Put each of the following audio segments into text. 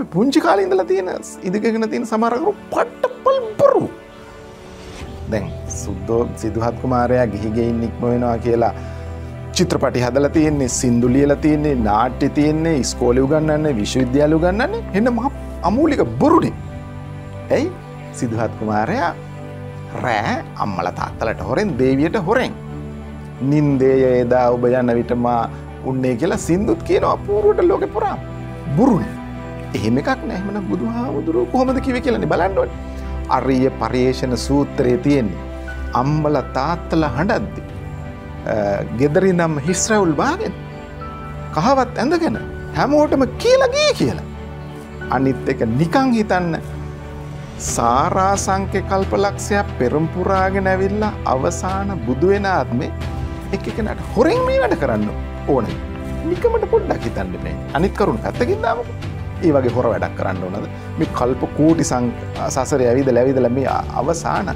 අපි පුංචි කාල ඉඳලා තියෙන ඉදිගෙන තියෙන සමරකරු පට්ටපල් බොරු දැන් සුද්දෝ සිදුහත් කුමාරයා ගිහිගෙයින් නික්ම වෙනවා කියලා චිත්‍රපටි හදල තියෙන්නේ සින්දුලියල තියන්නේ නාට්‍ය තියන්නේ ස්කෝලි උගන්නන්නේ විශ්වවිද්‍යාලු ගන්නන්නේ එන්න ම අමූලික බොරුණේ ඇයි සිදුහත් කුමාරයා රෑ අම්මල තාත්තලට හොරෙන් දේවියට හොරෙන් නින්දේය එදා ඔබ යන්න විටමා උන්නේ කියලා සින්දුත් කියනවා පූරුවට ලෝකෙ පුරා බුරුණේ එහෙම එකක් නැහමන බුදු හාමුදුරුව කොහොමද කිව කියලනි බලන්නඩොන් අරිය පර්යේෂණ සූත්‍රය තියෙන්නේ. අම්මල තාත්තල හඬද්දි. ගෙදරි නම් හිස්රැවුල් බාගෙන් කහවත් ඇඳගෙන හැමෝටම කියලගේ කියලා. අනිත් එක නිකං හිතන්න සාරාසංක්‍ය කල්පලක්ෂයක් පෙරම්පුරාගෙන ඇවිල්ලා අවසාන බුදුවෙන ආත්මේ එකකනට හොරෙන් මේ වැඩ කරන්න ඕන නිකමට පොඩ්ඩක් හිතන්න මේ අනිත් කරුණු පැත්තකින්දාමකු. ඒ වගේ හොර වැඩක් කරන්න ඕනද මේ කල්ප කූටි සං සසර ඇවිද ලැවිද ලැමි අවසාන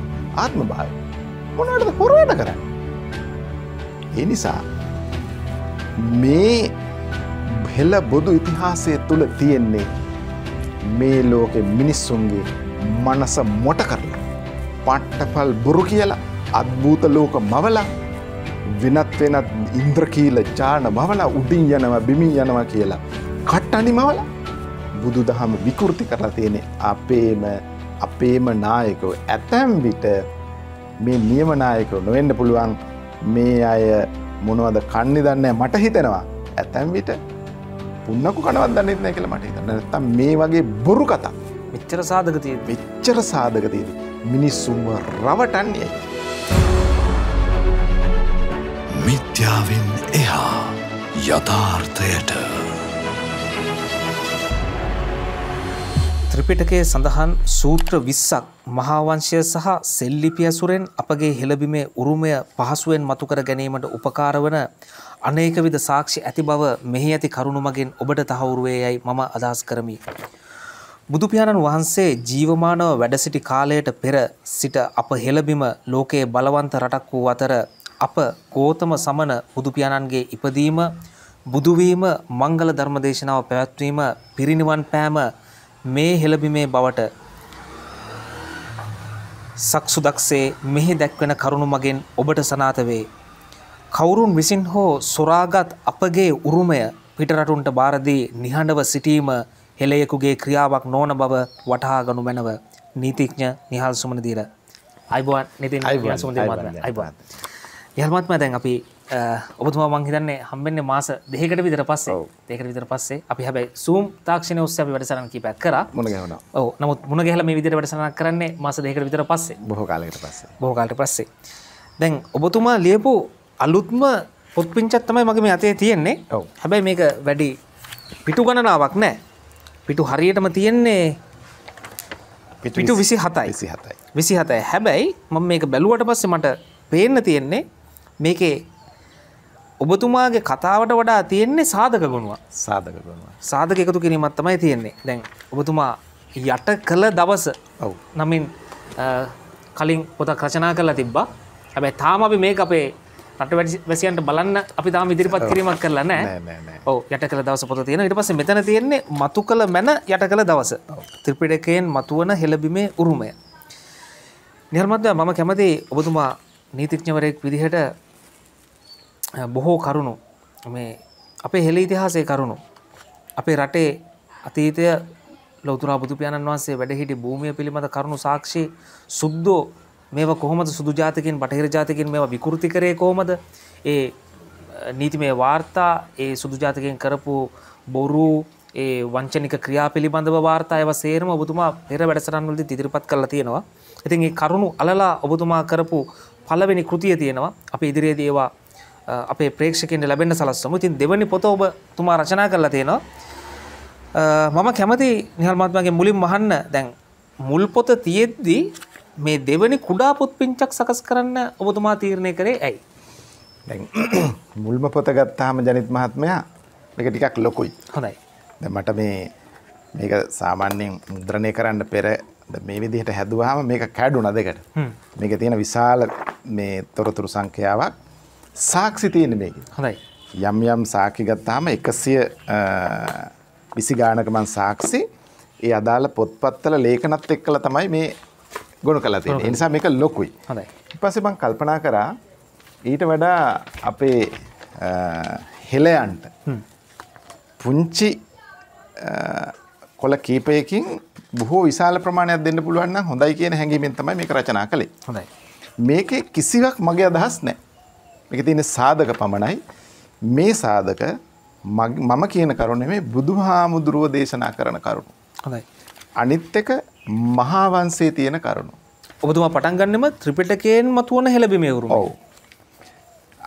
ආත්ම භාව මොනටද හොර වැඩ කරන්න ඒ නිසා මේ හෙල බොදු ඉතිහාසය තුළ තියෙන්නේ මේ ලෝකෙ මිනිස්සුන්ගේ මනස මොට කරලා පට්ටපල් බොරු කියලා අත්භූත ලෝක මවලා වෙනත් වෙනත් ඉන්ද්‍රකීල ජාන මවලා උඩින් යනවා බිමින් යනවා කියලා කට්ටනි මවලා බුදු දහම විකෘති කරලා තියෙන අපේම අපේම නායකව ඇතැම් විට මේ නියමනායකව නොවෙන්න පුළුවන් මේ අය මොනවද කන්නි දන්න මට හිතෙනවා ඇතැම් විට පුන්නකු කනවත් දන්නෙත් නෑ කියල මට හිතන්න නැත්තම් මේ වගේ බොරු කතා මෙච්චර සාධකතිය වෙච්චර සාධකතියද මිනිස්සුන්ව රවටන්නේ මිත්‍යාවෙන් එහා යථාර්ථයට ත්‍රිපිටකයේ සඳහන් සූත්‍ර 20ක් මහාවංශය සහ සෙල්ලිපි ඇසුරෙන් අපගේ හෙළබිමේ උරුමය පහසුවෙන් මතු කර ගැනීමට උපකාර වන අනේකවිධ සාක්ෂි ඇති බව මෙහි ඇති කරුණු මගින් ඔබට තහවුරු වේ යයි මම අදහස් කරමි. බුදු පියාණන් වහන්සේ ජීවමානව වැඩ සිටි කාලයට පෙර සිට අප හෙළබිම ලෝකයේ බලවන්ත රටක් වූ අතර අප ගෝතම සමන බුදු පියාණන්ගේ ඉපදීම බුදු වීම මංගල ධර්ම දේශනාව පැවැත්වීම පිරිනිවන් පෑම මේ හෙළබිමේ බවට සක්සුදක්සේ මෙහි දැක්වෙන කරුණු මගෙන් ඔබට සනාත වේ. කවුරුන් විසින් හෝ සොරාගත් අපගේ උරුමය පිටරටුන්ට බාරදී නිහඬව සිටීම හෙළයෙකුගේ ක්‍රියාවක් නොවන බව වටහා ගනු මැනව නීතිඥ නිහල් සුමනදීර. අයිබුවන් නිතින් අයිබුවන් සුමනදීර අයිබුවන්. යල්මත්ම දැන් අපි ඔබතුමා මං හිතන්නේ හම්බෙන්නේ මාස දෙකකට විතර පස්සේ දෙකකට විතර පස්සේ අපි හැබැයි Zoom තාක්ෂණය ඔස්සේ අපි වැඩසටහන කීපයක් කරා මුණ ගැහුණා. ඔව්. නමුත් මුණ ගැහලා මේ විදිහට වැඩසටහනක් කරන්නේ මාස දෙකකට විතර පස්සේ. බොහෝ කාලයකට පස්සේ. බොහෝ කාලයකට පස්සේ. දැන් ඔබතුමා ලියපු අලුත්ම පොත් පිංචක් තමයි මගේ මේ අතේ තියෙන්නේ. ඔව්. හැබැයි මේක වැඩි පිටු ගණනාවක් නෑ. පිටු හරියටම තියෙන්නේ පිටු 27යි. 27යි. 27යි. හැබැයි මම මේක බැලුවට පස්සේ මට පේන්න තියෙන්නේ මේකේ ඔබතුමාගේ කතාවට වඩා තියෙන්නේ සාධක ගුණුව සාධක ගුණුව සාධක එකතු කිරීමත් තමයි තියෙන්නේ දැන් ඔබතුමා යට කළ දවස ඔව් නමින් කලින් පොතක් රචනා කරලා තිබ්බා හැබැයි තාම අපි මේක අපේ රට වැසියන්ට බලන්න අපි තාම ඉදිරිපත් කිරීමක් කරලා නෑ ඔව් යට කළ දවස පොත තියෙන ඊට පස්සේ මෙතන තියෙන්නේ මතු කළ මැන යට කළ දවස ත්‍රිපිටකයෙන් මතුවන හෙළබිමේ උරුමය නිර්මද්ද මම කැමති ඔබතුමා නීතිඥවරයෙක් විදිහට බොහෝ කරුණු මේ අපේ හෙළ ඉතිහාසය කරුණු අපේ රටේ අතීතය ලොතුරා බුදුපාණන් වහන්සේ වැඩහිටි භූමිය පිළිබඳ කරුණු සාක්ෂි සුද්දෝ මේව කොහොමද සුදු ජාතකින් බටහිර ජාතකින් මේවා විකෘති කරේ කොහොමද ඒ නීතිමය වාර්තා ඒ සුදු ජාතකයෙන් කරපු බොරු ඒ වංචනික ක්‍රියා පිළිබඳව වාර්තා ඒවා සේරම ඔබතුමා පෙර වැඩසටහන්වලදී ඉදිරිපත් කරලා තියෙනවා. ඉතින් මේ කරුණු අලලා ඔබතුමා කරපු පළවෙනි කෘතිය තියෙනවා. අපි ඉදිරියේදී ඒවා අපේ ප්‍රේක්ෂකෙන්ට ලැබෙන සලස්සම ඉතින් දෙවැනි පොත ඔබ තුමා රචනා කරලා තියෙනවා මම කැමති නිහල් මහත්මයාගේ මුලින් මහන්න දැන් මුල් පොත තියෙද්දි මේ දෙවැනි කුඩා පොත් පිංචක් සකස් කරන්න ඔබතුමා තීරණය කරේ ඇයි දැන් මුල්ම පොත ගත්තාම ජනිත් මහත්මයා මේක ටිකක් ලොකුයි හොඳයි දැන් මට මේ මේක සාමාන්‍යයෙන් මුද්‍රණය කරන්න පෙර මේ විදිහට හැදුවාම මේක කැඩුණා දෙකට මේක තියෙන විශාල මේ තොරතුරු සංඛ්‍යාවක් සාක්ෂි තියෙන මේක. හොඳයි. යම් යම් සාක්ෂි ගත්තාම 100 විසි ගානක මං සාක්ෂි ඒ අදාළ පොත්පත්වල ලේඛනත් එක්කලා තමයි මේ ගොනු කළා තියෙන්නේ. ඒ නිසා මේක ලොකුයි. හොඳයි. ඊට පස්සේ මං කල්පනා කරා ඊට වඩා අපේ හෙලයන්ට පුංචි කොළ කීපයකින් බොහෝ විශාල ප්‍රමාණයක් දෙන්න පුළුවන් නම් හොඳයි කියන හැඟීමෙන් තමයි මේක රචනා කළේ. හොඳයි. මේකේ කිසිවක් මගේ අදහස් නැහැ. මේක තියෙන සාධක පමණයි. මේ සාධක මම කියන කරුණ නෙමෙයි බුදුහාමුදුරුව දේශනා කරන කරුණ. හොඳයි. අනිත් එක මහා වංශයේ තියෙන කරුණ. ඔබතුමා පටන් ගන්නෙම ත්‍රිපිටකයෙන් මතුවන හෙළබීමේ උරුම. ඔව්.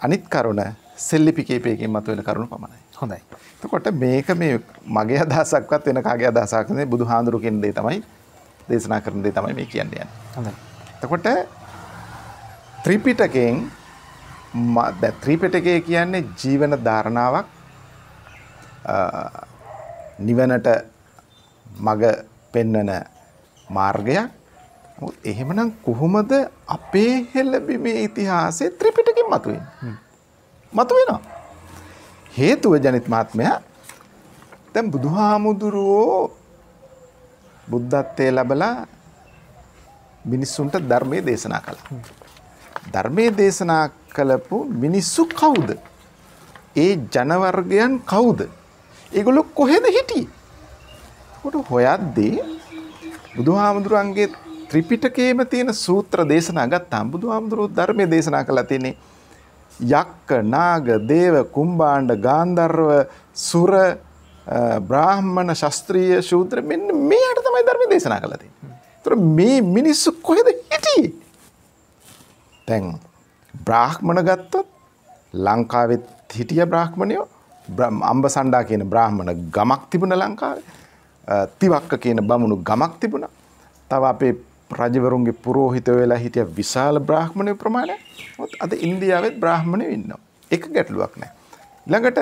අනිත් කරුණ සෙල්ලිපි කීපයකින් මතුවෙන කරුණ පමණයි. හොඳයි. එතකොට මේක මේ මගේ අදහසක්වත් වෙන කාගේ අදහසක් නෙවෙයි බුදුහාඳුරු කියන දේ තමයි දේශනා කරන දේ තමයි මේ කියන්නේ. හොඳයි. එතකොට ත්‍රිපිටකයෙන් ත්‍රීපෙටකය කියන්නේ ජීවන ධාරණාවක් නිවනට මග පෙන්නන මාර්ගයක් එහෙමනම් කොහොමද අපේ හෙළබිමේ ඉතිහාසේ ත්‍රිපිටකින් මතුවෙන් මතු වෙනවා හේතුව ජනිත් මාත්මයා තැම් බුදුහාමුදුරුවෝ බුද්ධත්වය ලබලා මිනිස්සුන්ට ධර්මය දේශනා කළ ධර්මය දේශනා කළපු මිනිස්සු කවුද? ඒ ජනවර්ගයන් කවුද? ඒගොල්ලෝ කොහෙද හිටියේ? කොට හොයද්දී බුදුහාමුදුරන්ගේ ත්‍රිපිටකයේම තියෙන සූත්‍ර දේශනා ගත්තාම බුදුහාමුදුරුවෝ ධර්මයේ දේශනා කළා තියෙන්නේ යක්ක නාග දේව කුම්භාණ්ඩ ගාන්ධර්ව සුර බ්‍රාහ්මණ ශාස්ත්‍රීය ශූද්‍ර මෙන්න මේකට තමයි ධර්ම දේශනා කළා තියෙන්නේ. ඒතර මේ මිනිස්සු කොහෙද හිටියේ? දැන් බ්‍රාහ්මණ ගත්තොත් ලංකාවෙත් හිටිය බ්‍රාහ්මණයෝ අම්බසණ්ඩා කියන බ්‍රාහ්මණ ගමක් තිබුණ ලංකාවේ තිවක්ක කියන බමුණු ගමක් තිබුණා. තව අපේ රජවරුන්ගේ පුරෝහිත වෙලා හිටිය විශාල බ්‍රාහ්මණය ප්‍රමාණය අද ඉන්දියාවෙත් බ්‍රාහ්මණය ඉන්නවා. එක ගැටලුවක් නෑ. ළඟට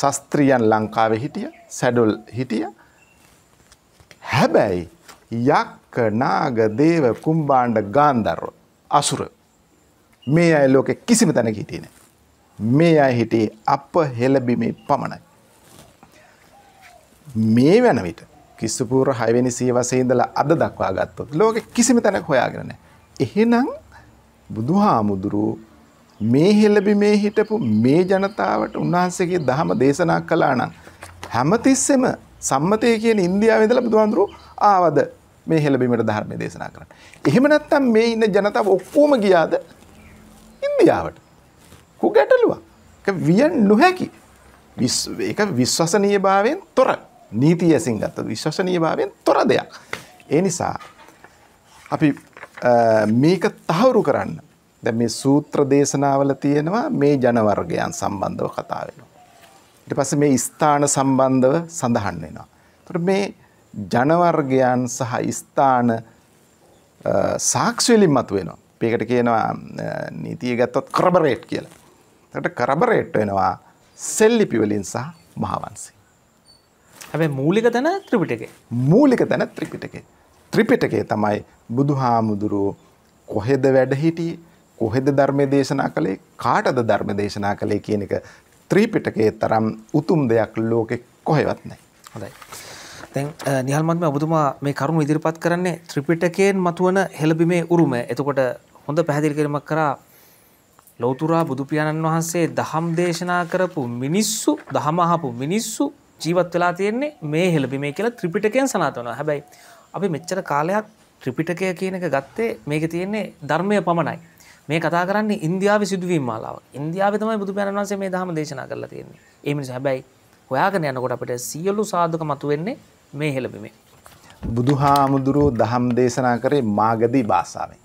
ශස්ත්‍රියන් ලංකාවේ හිටිය සැඩොල් හිටිය හැබැයි යක්ක නාග දේව කුම්බාණ්ඩ ගාන්ධර්ව අසුර මේ අය ලෝකෙ කිසිම තැනක හිටියේ නැහැ. මේ අය හිටියේ අප හෙළබිමේ පමණයි. මේ වෙන විට කිස්සපූර 6 වෙනි සියවසේ ඉඳලා අද දක්වා ගත්තොත් ලෝකෙ කිසිම තැනක හොයාගෙන නැහැ. එහෙනම් බුදුහාමුදුරු මේ හෙළබිමේ හිටපු මේ ජනතාවට උන්වහන්සේගේ දහම දේශනා කළා නම් හැමතිස්සෙම සම්මතය කියන ඉන්දියාවේ ඉඳලා බුදුහාමුදුරු ආවද මේ හෙළබිමට ධර්මය දේශනා කරන්න. එහෙම නැත්නම් මේ ඉන්න ජනතාව ඔක්කොම ගියාද ඉන්දියාවට. කු ගැටලුවක් වියන් නොහැකි එක විශ්වසනීය භාවයෙන් තොර නීතිය ඇසින් ගත්ත විශ්වසනීය භාවයෙන් තොර දෙයක්. ඒ නිසා අපි මේක තහවුරු කරන්න දැ මේ සූත්‍ර දේශනාවල තියෙනවා මේ ජනවර්ගයන් සම්බන්ධව කතාාවෙනවා. ඉට පස මේ ස්ථාන සම්බන්ධව සඳහන් වෙනවා. තුර මේ ජනවර්ගයන් සහ ස්ථාන සාක්ෂවෙලින් මතු වෙනවා. අපිකට කියනවා නීතිය ගත්තොත් කරබරේට් කියලා. තට කරබරේට් වෙනවා සෙල්ලිපිවලින් සහ මහාවන්සේ. හැබැ මූලික තැන ත්‍රිපිටකේ. මූලික තැන ත්‍රිපිටකේ. ත්‍රිපිටකේ තමයි බුදු හාමුදුරුවෝ කොහෙද වැඩහිටිය කොහෙද ධර්මය දේශනා කළේ කාටද ධර්ම දේශනා කළේ කියන එක ත්‍රීපිටකේ තරම් උතුම් දෙයක් ලෝකෙ කොහෙවත් නෑ. හොඳයි. දැන් නිහල්මත්ම ඔබතුමා මේ කරුණු ඉදිරිපත් කරන්නේ ත්‍රිපිටකයෙන් මතුවන හෙළබිමේ උරුම. එතකොට හොඳ පැහැදිලි කිරීමක් කරා ලෞතුරා බුදු පියාණන් වහන්සේ දහම් දේශනා කරපු මිනිස්සු දහම අහපු මිනිස්සු ජීවත් වෙලා තියෙන්නේ මේ හෙළබිමේ කියලා ත්‍රිපිටකයෙන් සනාථ වෙනවා. හැබැයි අපි මෙච්චර කාලයක් ත්‍රිපිටකය කියන එක ගත්තේ මේකේ තියෙන්නේ ධර්මය පමණයි. මේ කතා කරන්නේ ඉන්දියාවේ සිදුවීම් මාලාව. ඉන්දියාවේ තමයි බුදු පියාණන් වහන්සේ මේ ධහම දේශනා කරලා තියෙන්නේ. ඒ නිසා හැබැයි හොයාගෙන යනකොට අපිට සියලු සාධක මතුවෙන්නේ මේ හෙළබිමේ. බුදුහාමුදුරුවෝ දහම් දේශනා කරේ මාගදී භාෂාවෙන්.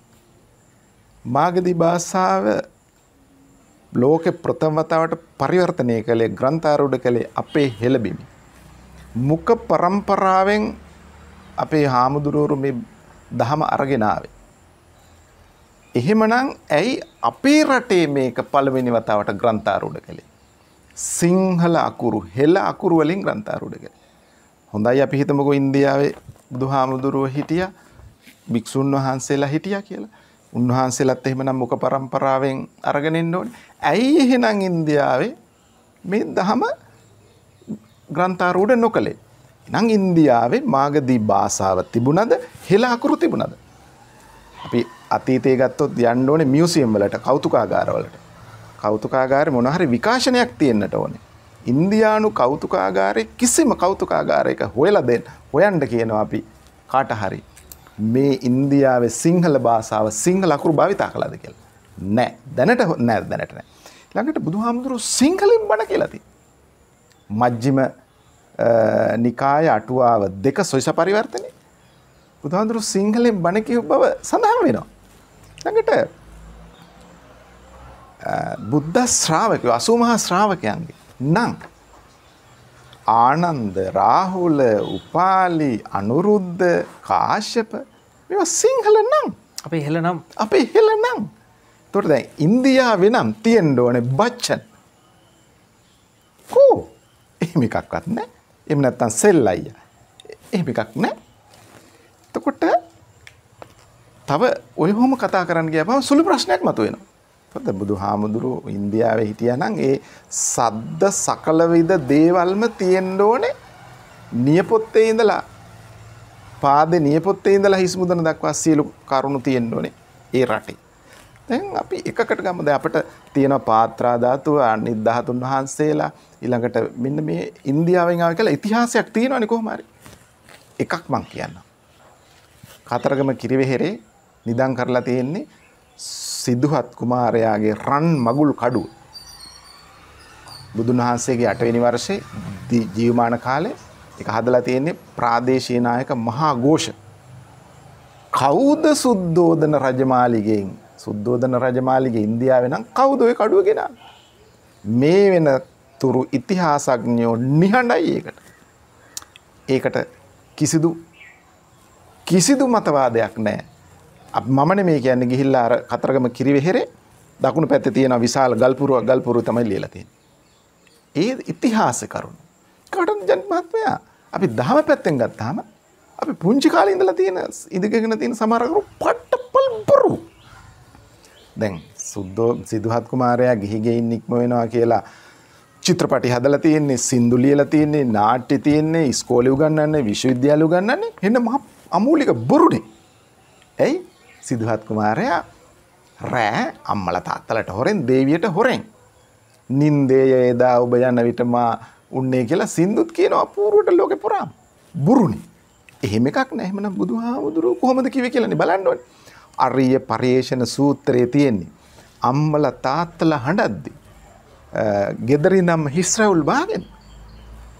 මාගදී භාෂාව ලෝක ප්‍රථම වතාවට පරිවර්තනය කළේ ග්‍රන්ථාරූඪ කළේ අපේ හෙළබිමි. මුඛ પરම්පරාවෙන් අපේ හාමුදුරුවරු මේ දහම අරගෙන ආවේ. එහෙමනම් ඇයි අපේ රටේ මේක පළවෙනි වතාවට ග්‍රන්ථාරූඪ කළේ? සිංහල අකුරු හෙළ අකුරු වලින් ග්‍රන්ථාරූඪ කළේ. හොඳයි අපි හිතමුකෝ ඉන්දියාවේ බුදුහාමුදුරුවෝ හිටියා භික්ෂුන් වහන්සේලා හිටියා කියලා. උන්වහන්සේලත් එහෙමනම් මුක પરම්පරාවෙන් අරගෙන ඉන්න ඕනේ. ඇයි එහෙනම් ඉන්දියාවේ මේ දහම ග්‍රන්ථාරූඪ නොකලේ? එහෙනම් ඉන්දියාවේ මාගදී භාෂාව තිබුණද? හෙළ අකුරු තිබුණද? අපි අතීතයේ ගත්තොත් යන්න ඕනේ මියුසියම් වලට, කෞතුකාගාර වලට. කෞතුකාගාරේ මොන හරි විකාශනයක් තියෙන්නට ඕනේ. ඉන්දියානු කෞතුකාගාරේ කිසිම කෞතුකාගාරයක හොයලා දෙන්න හොයන්න කියනවා අපි කාට හරි. මේ ඉන්දියාවේ සිංහල භාෂාව සිංහල අකුරු භාවිතා කළාද කියලා. නෑ. දැනට නෑ දැනට නෑ. ළඟට බුදුහාමුදුරු සිංහලෙන් බණ කියලා තියෙනවා. මජ්ජිම නිකාය අටුවාව දෙක සොයිස පරිවර්තනයේ බුදුහාමුදුරු සිංහලෙන් බණ කියව බව සඳහන් වෙනවා. ළඟට බුද්ධ ශ්‍රාවකයෝ අසූමහා ශ්‍රාවකයන්ගේ නම් ආනන්ද රාහුල උපාලි අනුරුද්ධ කාශ්‍යප මෙ සිංහල නම් අපේ හෙළ නම් අපේ හෙළ නම් තොට දැ ඉන්දියාව නම් තියෙන්ඩ ඕන බච්චන් කෝ එහෙමිකක්වත් නෑ එම නැත්තන් සෙල් අයිය එහෙමිකක් නෑ තකොට තව ඔයහොම කතා කරන්න ගෑ බව සුළි ප්‍රශ්නයක් මතුවෙනවා තොද බුදු හාමුදුරු ඉන්දියාවේ හිටිය නම් ඒ සද්ද සකලවිද දේවල්ම තියෙන්ඩ ඕනේ නියපොත්තේ ඉඳලා පාද නියපොත්තේ ඉඳලා හිස් මුදන දක්වා සියලු කරුණු තියෙන්න ඕනේ ඒ රටේ. දැන් අපි එකකට ගමු දැන් අපිට තියෙන පාත්‍රා ධාතුව අනිත් ධාතුන් වහන්සේලා ඊළඟට මෙන්න මේ ඉන්දියාවෙන් ආව කියලා ඉතිහාසයක් තියෙනවනේ කොහොම හරි. එකක් මං කියන්නම්. කතරගම කිරිවෙහෙරේ නිදන් කරලා තියෙන්නේ සිදුහත් කුමාරයාගේ රන් මගුල් කඩුව බුදුන් වහන්සේගේ අටවෙනි වර්ෂයේ ජීවමාන කාලේ එක හදලා තියෙන්නේ ප්‍රාදේශීය නායක මහා ഘോഷ කවුද සුද්ධෝදන රජමාලිගෙන් සුද්ධෝදන රජමාලිගේ ඉන්දියාවේ නම් කවුද ওই කඩුව ගෙනා මේ වෙන තුරු ඉතිහාසඥයෝ නිහඬයි ඒකට ඒකට කිසිදු කිසිදු මතවාදයක් නැහැ මමන මේ කියන්න ගිහිල්ලා අර කතරගම කිරිවෙහෙරේ දකුණු පැත්ත තියෙන විශාල ගල්පුරුව ගල්පුරු තමයි ලියලා තියෙන්නේ. ඒ ඉතිහාස කරුණු. කටන් ජන් මහත්මයා අපි දහම පැත්තෙන් ගත්තාම අපි පුංචි කාලේ ඉඳලා තියෙන ඉඳගෙන තියෙන සමහර කරු පට්ටපල් බොරු. දැන් සුද්ධෝ සිදුහත් කුමාරයා ගිහි ගෙයින් නික්ම වෙනවා කියලා චිත්‍රපටි හදලා තියෙන්නේ සින්දු ලියලා තියෙන්නේ නාට්‍ය තියෙන්නේ ඉස්කෝලේ උගන්වන්නේ විශ්වවිද්‍යාල උගන්වන්නේ එන්න මහ අමූලික බොරුනේ. ඇයි? සිදුහත් කුමාරයා රෑ අම්මල තාත්තලට හොරෙන් දේවියට හොරෙන්. නින්දේය එදා ඔබ යන්න විටමා උන්නේ කියලා සින්දුත් කියන අපූරුවට ලෝකෙ පුරාම්. බුරුණි. එහෙම එකක් නෑ එහෙමනම් බුදුහාමුදුරුවෝ කොහොමද කිව්වේ කියලානේ බලන්න ඕනේ. අරිය පරිේෂණ සූත්‍රයේ තියෙන්නේ. අම්මල තාත්තලා හඬද්දි. gedari නම් හිස්රවුල් බාගෙන.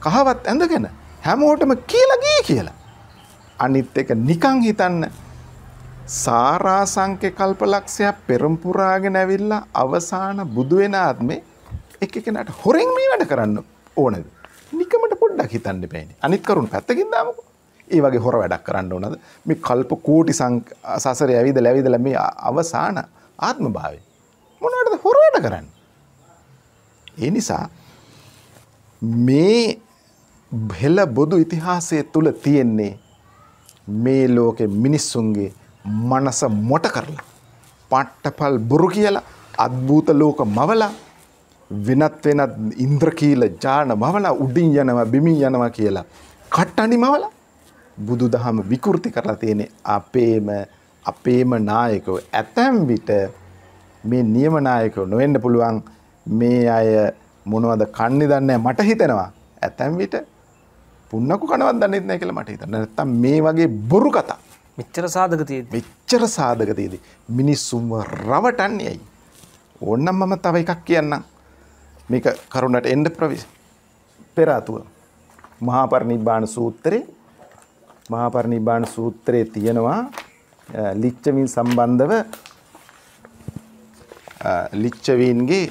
කහවත් ඇඳගෙන හැමෝටම කියලා ගියේ කියලා. අනිත් එක නිකන් හිතන්න සාරාසංක්‍ය කල්පලක්ෂයක් පෙරම්පුරාගෙන ඇවිල්ලා අවසාන බුදු වෙන ආත්මේ එක එකනට හොරෙන් මේ වැඩ කරන්න ඕනද? නිකමට පොඩ්ඩක් හිතන්න බෑනේ. අනිත් කරුණ පැත්තකින් දාමුකෝ. ඒ වගේ හොර වැඩක් කරන්න ඕනද? මේ කල්ප කෝටි සසරේ ඇවිදලා ඇවිදලා මේ අවසාන ආත්මභාවය මොනවටද හොර වැඩ කරන්නේ? ඒ නිසා මේ හෙළ බොදු ඉතිහාසය තුළ තියෙන්නේ මේ ලෝකෙ මිනිස්සුන්ගේ මනස මොට කරලා පට්ටපල් බොරු කියලා අත්භූත ලෝක මවලා වෙනත් වෙනත් ඉන්ද්‍රකීල ජාන මවලා උඩින් යනවා බිමින් යනවා කියලා කට්ටනි මවල බුදු දහම විකෘති කරලා තියෙන අපේම අපේම නායකව ඇතැම් විට මේ නියමනායකව නොවෙන්න පුළුවන් මේ අය මොනවද කන්නි දන්නේ මට හිතෙනවා ඇතැම් විට පුන්නකු කනවත් දන්නෙත් නෑ කියලා මට හිතන්න නැත්තම් මේ වගේ බොරු කතා මෙච්චර සාධකතිය මෙච්චර සාධකතියද මිනිස්සුම්ව රවටන්නේයි. ඕන්නම් මම තව එකක් කියන්නම් මේක කරුණට එන්ඩ ප්‍රවිශ පෙරාතුව මහාපරණිබාන සූත්‍රයේ මහාපරණිබාන සූත්‍රයේ තියෙනවා ලිච්චවින් සම්බන්ධව ලිච්චවීන්ගේ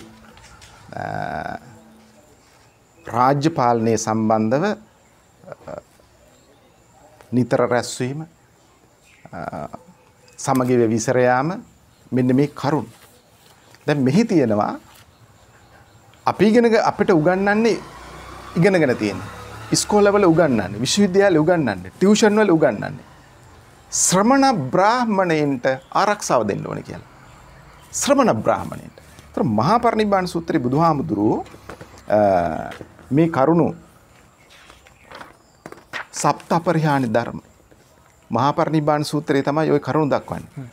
රාජ්‍ය පාලනය සම්බන්ධව නිතර රැස්වීම සමගිව විසරයාම මෙන්න මේ කරුණ. දැන් මෙහි තියෙනවා අපි ඉගෙන අපිට උගන්වන්නේ ඉගෙනගෙන තියෙන. ඉස්කෝලවල උගන්වන්නේ, විශ්වවිද්‍යාලේ උගන්වන්නේ, ටියුෂන් වල උගන්වන්නේ. ශ්‍රමණ බ්‍රාහමණයන්ට ආරක්ෂාව දෙන්න ඕනේ කියලා. ශ්‍රමණ බ්‍රාහමණයන්ට. ඒතර මහා පරිනිබ්බාන සූත්‍රයේ බුදුහාමුදුරුවෝ මේ කරුණු සප්ත අපරිහානි ධර්ම මහාපරණිබාන සූත්‍රයේ තමයි ඔය කරුණු දක්වන්නේ.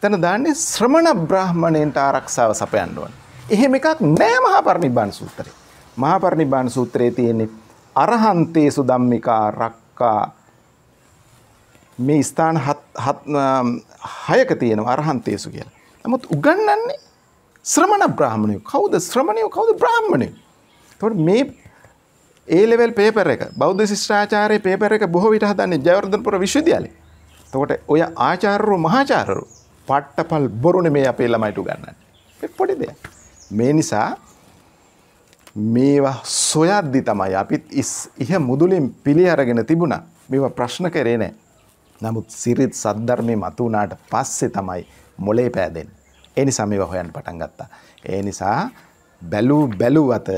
එතන දාන්නේ ශ්‍රමණ බ්‍රාහමණයන්ට ආරක්ෂාව සපයන්න ඕන. එහෙම එකක් නෑ මහාපරණිබාන සූත්‍රේ. මහාපරණිබාන සූත්‍රයේ තියෙන්නේ අරහන්තේසු ධම්මිකා රක්කා මේ ස්ථාන හයක තියෙනවා අරහන්තේසු කියලා. නමුත් උගන්වන්නේ ශ්‍රමණ බ්‍රාහමණයෝ. කවුද ශ්‍රමණයෝ කවුද බ්‍රාහමණයෝ? එතකොට මේ ඒලෙවල් පේපර එක බෞද්ධ ශිෂ්්‍රාචාරය පේපර එක බොහෝ විට හදන්නේ ජයවර්ධනපුර විශ්වවිද්‍යාලය. තකොට ඔය ආචාරරු මහාචාරරු පට්ටපල් බොරුණ මේ අපේ ළමයිටු ගන්න. පොඩි දෙයක්. මේ නිසා මේවා සොයද්දි තමයි අපිත් ඉහ මුදුලින් පිළි අරගෙන තිබුණා මෙවා ප්‍රශ්න කරේ නෑ. නමුත් සිරිත් සද්ධර්මය මතුනාට පස්සේ තමයි මොලේ පෑදෙන්. එනි සමව හොයන් පටන් ගත්තා. ඒ නිසා බැලූ බැලූ අත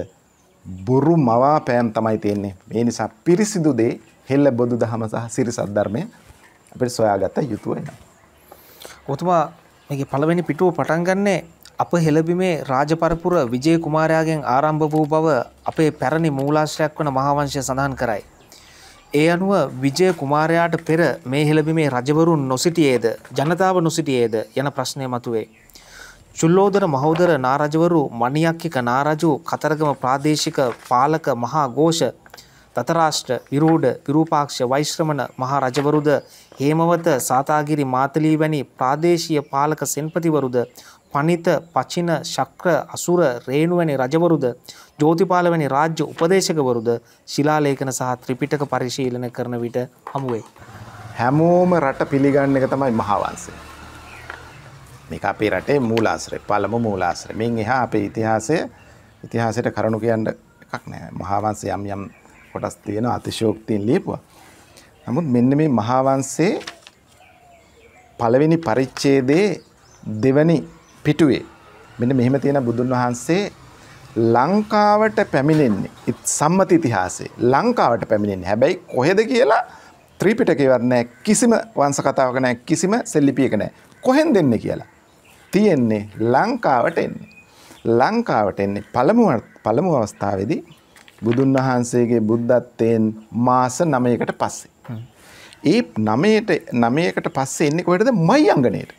බොරු මවාපෑම් තමයි තියෙන්නේ. මේ නිසා පිරිසිදු දේ හෙල්ල බොදු දහම සහ සිරිසත් ධර්මය අපිට සොයාගත යුතු වෙනවා. ඔතුමා මේකේ පළවෙනි පිටුව පටන් ගන්නේ අප හෙළබිමේ රාජපරපුර විජය කුමාරයාගෙන් ආරම්භ වූ බව අපේ පැරණි මූලාශ්‍රයක් වන මහාවංශය සඳහන් කරයි. ඒ අනුව විජය කුමාරයාට පෙර මේ හෙළබිමේ රජවරුන් නොසිටියේද ජනතාව නොසිටියේද යන ප්‍රශ්නය මතුවේ. චුල්ලෝදර මහෝදර නාරජවරු මණියක්කික නාරජු කතරගම ප්‍රාදේශික පාලක මහා ഘോഷ තතරාෂ්ට්‍ර විරූඩ විරූපාක්ෂ වෛශ්‍රමණ මහා රජවරුද හේමවත සාතාගිරි මාතලී වැනි ප්‍රාදේශීය පාලක සෙන්පතිවරුද පණිත පචින ශක්‍ර අසුර රේණු වැනි රජවරුද ජෝතිපාල වැනි රාජ්‍ය උපදේශකවරුද ශිලාලේඛන සහ ත්‍රිපිටක පරිශීලන කරන විට හමුවේ හැමෝම රට පිළිගන්න එක තමයි මහාවංශය මේක අපේ රටේ මූලාශ්‍රය පළමු මූලාශ්‍රය. මෙන් එහා අපේ ඉතිහාසය ඉතිහාසයට කරුණු කියන්න එකක් නැහැ. මහාවංශය යම් යම් කොටස් තියෙන අතිශෝක්තියෙන් ලියපුවා. නමුත් මෙන්න මේ මහාවංශයේ පළවෙනි පරිච්ඡේදයේ දෙවැනි පිටුවේ මෙන්න මෙහෙම තියෙන බුදුන් වහන්සේ ලංකාවට පැමිණෙන්නේ සම්මත ඉතිහාසයේ ලංකාවට පැමිණෙන්නේ හැබැයි කොහෙද කියලා ත්‍රිපිටකේවත් නැහැ කිසිම වංශ කතාවක නැහැ කිසිම සෙල්ලිපියක නැහැ කොහෙන් දෙන්නේ කියලා තියෙන්නේ ලංකාවට එන්නේ. ලංකාවට එන්නේ පළමු පළමු අවස්ථාවේදී බුදුන් වහන්සේගේ බුද්ධත්වයෙන් මාස 9කට පස්සේ. ඒ 9ට 9කට පස්සේ එන්නේ කොහෙටද? මයංගණයට.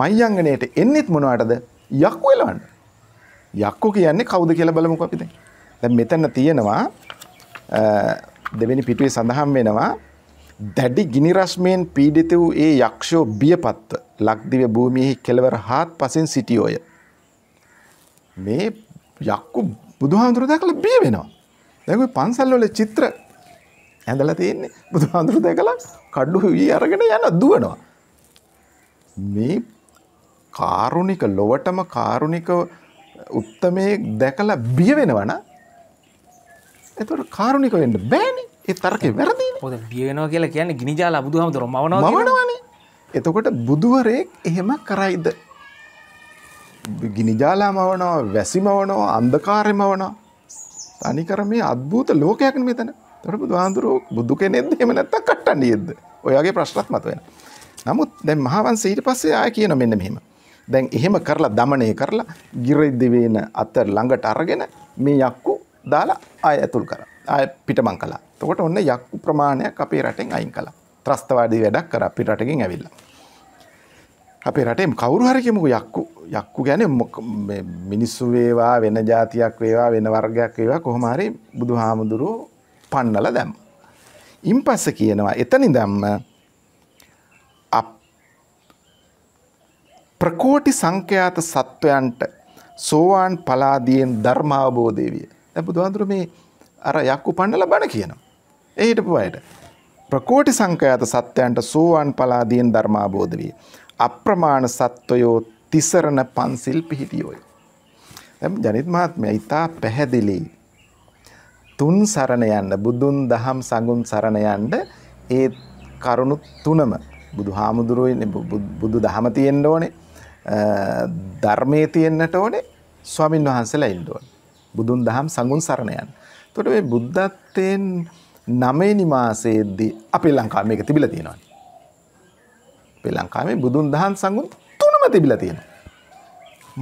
මයංගණයට එන්නෙත් මොනවටද? යක්කු එලවන්න. යක්කු කියන්නේ කවුද කියලා බලමුකෝ අපි දැන්. දැන් මෙතන තියෙනවා දෙවෙනි පිටුවේ සඳහන් වෙනවා දැඩි ගිනි රශ්මයෙන් පීඩිත වූ ඒ යක්ෂෝ බියපත්ව ලක්දිව භූමියෙහි කෙළවර හාත් පසෙන් සිටියෝය. මේ යක්කු බුදුහාමුදුරු දැකලා බිය වෙනවා. දැන් ওই පන්සල්වල චිත්‍ර ඇඳලා තියෙන්නේ බුදුහාමුදුරු දැකලා කඩු වී අරගෙන යන දුවනවා. මේ කාරුණික ලොවටම කාරුණික උත්තමයේ දැකලා බිය වෙනවා නම් එතකොට කාරුණික වෙන්න බෑනේ. ඒ තර්කේ වැරදිනේ. ඔතන බිය වෙනවා කියලා කියන්නේ ගිනිජාලා බුදුහාමුදුරු මවනවා. මවනවානේ. එතකොට බුදුවරයෙක් එහෙම කරයිද. ගිනිජාලාමවනවා වැසිමවනවා අන්දකාරයමවනවා තනිකර මේ අත්භූත ලෝකයක් මෙතන තොට බුදුහාන්දුරුව බුදු කෙනෙද එම නැත්ත කට්ටන්න යෙද ඔයාගේ ප්‍රශ්නත් මතුවෙන. නමුත් දැ මහාවන්ස ඊට පස්සේ ආය කියන මෙන්න මෙහෙම. දැන් එහෙම කරලා දමනය කරලා ගිරෙද්දිවේන අත්තර ළඟට අරගෙන මේ යක්කු දාලා ආය ඇතුල් කර ආය පිටමං කලා තකොට ඔන්න යක්කු ප්‍රමාණයක් අපේ රටෙන් අයින් කලා ත්‍රස්තවාදී වැඩක් කර අපි රටකින් ඇවිල්ලා. අපේ රටේ කවුරු හරි කෙමකු යක්කු යක්කු ගැන මිනිස්සු වේවා වෙන ජාතියක් වේවා වෙන වර්ගයක් වේවා කොහොම හරි බුදුහාමුදුරුවෝ පන්නලා දැම්ම. ඉන් පස්සේ කියනවා එතනින්දම්ම ප්‍රකෝටි සංඛ්‍යාත සත්වයන්ට සෝවාන් පලාදියෙන් ධර්මාබෝධය විය. දැන් බුදුහාඳුර මේ අර යක්කු පන්නලා බණ කියනවා. ඒ හිටපු අයට. ප්‍රකෝටි සංඛ්‍යාත සත්‍යයන්ට සෝවාන් පලාදීන් ධර්මාබෝධ විය. අප්‍රමාණ සත්වයෝ තිසරණ පන්සිල් පිහිටියෝය. දැන් ජනිත් මහත්මයා ඊටා පැහැදිලි තුන් සරණ යන්න බුදුන් දහම් සඟුන් සරණ යන්න ඒ කරුණු තුනම බුදුහාමුදුරුවනේ බුදු දහම තියෙන්න ඕනේ ධර්මයේ තියෙන්නට ඕනේ ස්වාමින් වහන්සේලා ඉන්න ඕනේ බුදුන් දහම් සඟුන් සරණ යන්න. එතකොට මේ බුද්ධත්වයෙන් නමේනි මාසයේදී අපේ ලංකාව මේක තිබිලා තියෙනවා. අපේ ලංකාවේ බුදුන් දහම් සංගුණ තුනම තිබිලා තියෙනවා.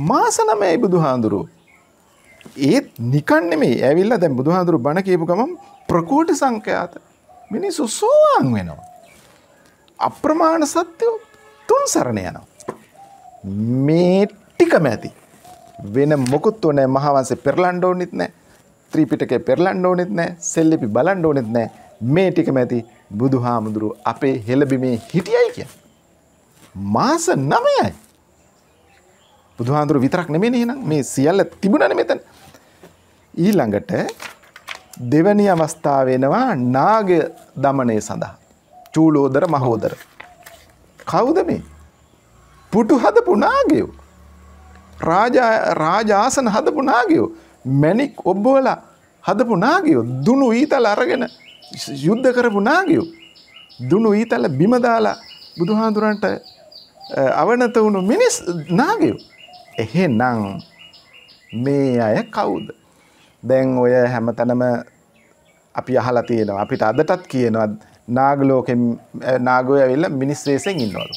මාස නමයි බුදුහාඳුරු. ඒත් නිකන් නෙමෙයි. ඇවිල්ලා දැන් බුදුහාඳුරු බණ කියපු ගමන් ප්‍රකෝටි සංඛ්‍යාත මිනිස්සු සෝවාන් වෙනවා. අප්‍රමාණ සත්‍ය තුන් සරණ යනවා. මේ ටිකම ඇති. වෙන මොකුත් ඕනේ මහවංශේ පෙරලන්න ඕනෙත් නැහැ. ත්‍රීපිටකේ පෙරලන්න ඕනෙත් නෑ සෙල්ලිපි බලන්න ඕනෙත් නෑ මේ ටිකම ඇති බුදු හාමුදුරුව අපේ හෙළබිමේ හිටියයි කිය. මාස නමයයි. බුදුහාන්දුරු විතරක් නෙමෙයි එහෙනම් මේ සියල්ල තිබුණනේ මෙතන. ඊළඟට දෙවැනි අවස්ථාව වෙනවා නාග দমনය සඳහා. චූලෝදර මහෝදර. කවුද මේ? පුටු හදපු නාගයෝ. රාජා රාජාසන හදපු නාගයෝ. මැණික් ඔබ්බවලා හදපු නාගයෝ දුනු ඊතල අරගෙන යුද්ධ කරපු නාගයෝ දුනු ඊතල බිම දාලා බුදුහාඳුරන්ට අවනත වුණු මිනිස් නාගයෝ එහෙනම් මේ අය කවුද දැන් ඔය හැමතැනම අපි අහලා තියෙනවා අපිට අදටත් කියනවා නාගලෝකෙන් නාගෝ ඇවිල්ලා මිනිස් රේසෙන් ඉන්නවලු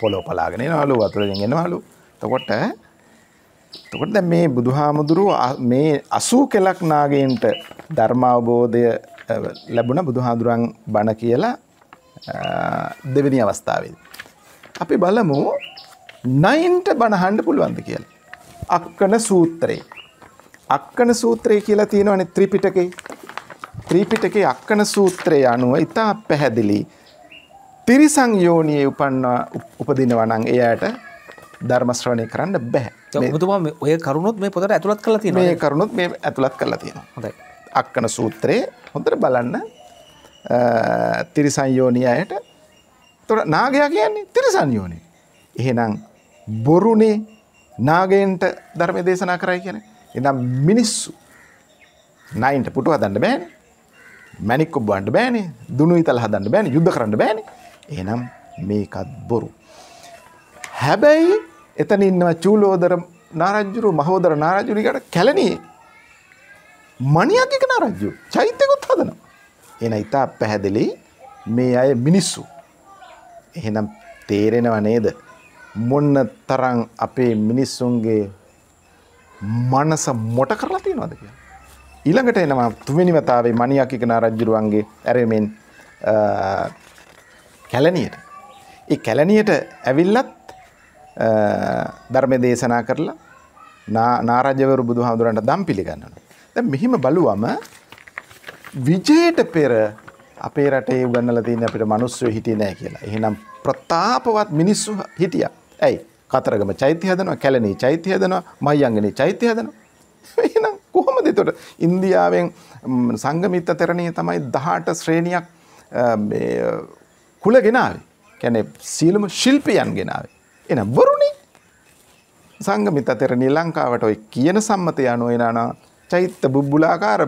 පොළොව පලාගෙන එනවලු වතුරෙන් එනවලු එතකොට එතකොට දැන් මේ බුදුහාමුදුරුව මේ 80 කලක් නාගයන්ට ධර්මාවබෝධය ලැබුණ බුදුහාඳුරන් බණ කියලා දෙවෙනි අවස්ථාවේදී. අපි බලමු නයින්ට බණහන්න පුළුවන්ද කියලා. අක්කන සූත්‍රය. අක්කන සූත්‍රය කියලා තියෙනවනේ ත්‍රිපිටකේ. ත්‍රිපිටකේ අක්කන සූත්‍රය අනුව ඉතා පැහැදිලි. තිරිසං යෝනියේ උපන්නා උපදිනවා නම් එයාට ධර්මශ්‍රණය කරන්න බැහැ තුමා ඔය කරුණුත් මේ පොතට ඇතුළත් කල තින මේ කරුණුත් මේ ඇතුළත් කලා තියෙන හොඳයි අක්කන සූත්‍රයේ හොඳට බලන්න තිරිසංයෝනියට තොට නාගයා කියන්නේ තිරිසංයෝනය එහෙනම් බොරුණේ නාගයන්ට ධර්මය දේශනා කරයි කියන එනම් මිනිස්සු නයින්ට පුටු හදන්න බෑන මැනික් ඔබ්බන්ට බෑනේ දුනු ඉතල් හදන්න බෑන යුද්ධ කරන්න බෑන එනම් මේකත් බොරු හැබැයි එතන ඉන්නවා චූලෝදර නාරජ්ජුරු මහෝදර නාරජුරිකට කැලණියේ මණියක් එක නාරජ්ජු චෛත්‍යකුත් හදනවා. එන ඉතා පැහැදිලි මේ අය මිනිස්සු. එහෙනම් තේරෙනව නේද? මොන්න තරම් අපේ මිනිස්සුන්ගේ මනස මොට කරලා තියෙනවද කියලා. ඊළඟට එනවා තුන්වෙනි වතාවේ මණියකික නාරජ්ජුරුවන්ගේ ඇරෙමින් කැලණියට. ඒ කැලණියට ඇවිල්ලත් ධර්මය දේශනා කරලා නාරජවරු බුදු හාමුදුරන්ට දම් පිළිගන්නන. දැ මෙහිම බලුවම විජයට පෙර අපේ රටේ උගන්නල තියන අපිට මනුස්සව හිටිය නෑ කියලා. එහෙනම් ප්‍රතාපවත් මිනිස්සු හිටිය. ඇයි කතරගම චෛත්‍ය හදනවා කැලනී චෛත්‍ය හදනවා මයියංගනී චෛත්‍ය හදනවා. එහෙනම් කොහොම දෙතොට ඉන්දියාවෙන් සංගමිත්ත තෙරණය තමයි දහට ශ්‍රේණියක් කුල ගෙනාවේ කැනෙ සීලම ශිල්පියන් ගෙනාවේ. එන බොරුණි සංගමිත තෙරණි ලංකාවට ඔය කියන සම්මතය අනුව එනානා චෛත්‍ය බුබ්බුලාකාර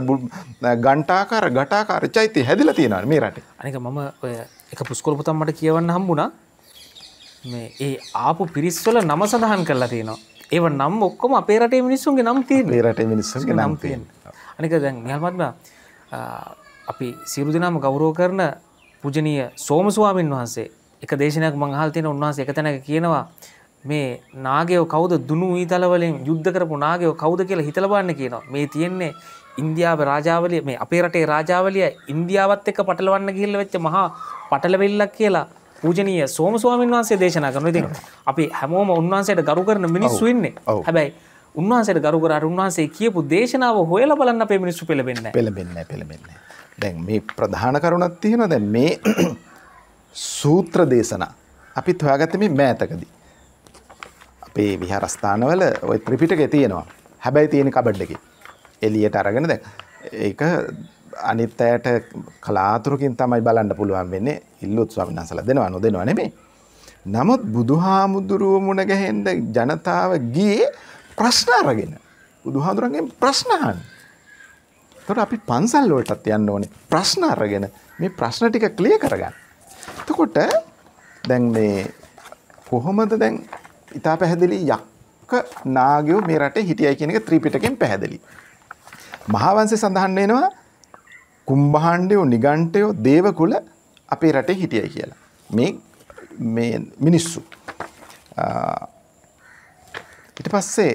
ගණ්ටාකාර ගටාකාර චෛත්‍ය හැදිලා තියෙනවා මේ රටේ. අනික මම ඔය එක පුස්කොළ පුතක් මට කියවන්න හම්බුණා. මේ ඒ ආපු පිරිස් වල නම සඳහන් කරලා තියෙනවා. ඒව නම් ඔක්කොම අපේ රටේ මිනිස්සුන්ගේ නම් තියෙන. මේ රටේ මිනිස්සුන්ගේ නම් තියෙන. අනික දැන් නිහල්මත්මා අපි සියලු දෙනාම ගෞරව කරන පූජනීය සෝම ස්වාමින් වහන්සේ එක දේශනයක් මංහල්තියන උන්වහස එක තැනක කියනවා මේ නාගයෝ කවුද දුනු ඊතලවලින් යුද්ධ කරපු නාගයෝ කවුද කියලා හිතලබන්න කියනවා මේ තියෙන්නේ ඉන්දියාව රාජාවලිය මේ අපේ රටේ රාජාවලිය ඉන්දියාවත් එක්ක පටලවන්න ගිහිල්ලා වෙච්ච මහා පටලවිල්ලක් කියලා පූජනීය සෝම ස්වාමීන් වහන්සේ දේශනා කරනවා. ඉතින් අපි හැමෝම උන්වහන්සේට ගරු කරන මිනිස්සු ඉන්නේ. හැබැයි උන්වහන්සේට ගරු කරාට උන්වහන්සේ කියපු දේශනාව හොයලා බලන්න අපේ මිනිස්සු පෙළඹෙන්නේ නැහැ. පෙළඹෙන්නේ නැහැ, පෙළඹෙන්නේ නැහැ. දැන් මේ ප්‍රධාන කරුණක් තියෙනවා. දැන් මේ සූත්‍ර දේශනා අපිත් හොයාගත්තේ මේ මෑතකදී. අපේ විහාරස්ථානවල ওই ත්‍රිපිටකය තියෙනවා. හැබැයි තියෙන කබඩ් එකේ. එළියට අරගෙන දැන් ඒක අනිත් අයට කලාතුරකින් තමයි බලන්න පුළුවන් වෙන්නේ. ඉල්ලුත් ස්වාමීන් වහන්සේලා දෙනවා නොදෙනවා නෙමෙයි. නමුත් බුදුහාමුදුරුව මුණ ගැහෙන්න ජනතාව ගියේ ප්‍රශ්න අරගෙන. බුදුහාමුදුරන්ගෙන් ප්‍රශ්න අහන්න. එතකොට අපි පන්සල් වලටත් යන්න ඕනේ. ප්‍රශ්න අරගෙන මේ ප්‍රශ්න ටික ක්ලියර් කරගන්න. එතකොට දැන් මේ කොහොමද දැන් ඉතා පැහැදිලි යක්ක නාගයෝ මේ රටේ හිටියයි කියන එක ත්‍රිපිටකෙන් පැහැදිලි. මහාවංශය සඳහන් වෙනවා කුම්භාණ්ඩයෝ නිගණ්ඨයෝ දේවකුල අපේ රටේ හිටියයි කියලා. මේ මේ මිනිස්සු. ඊට පස්සේ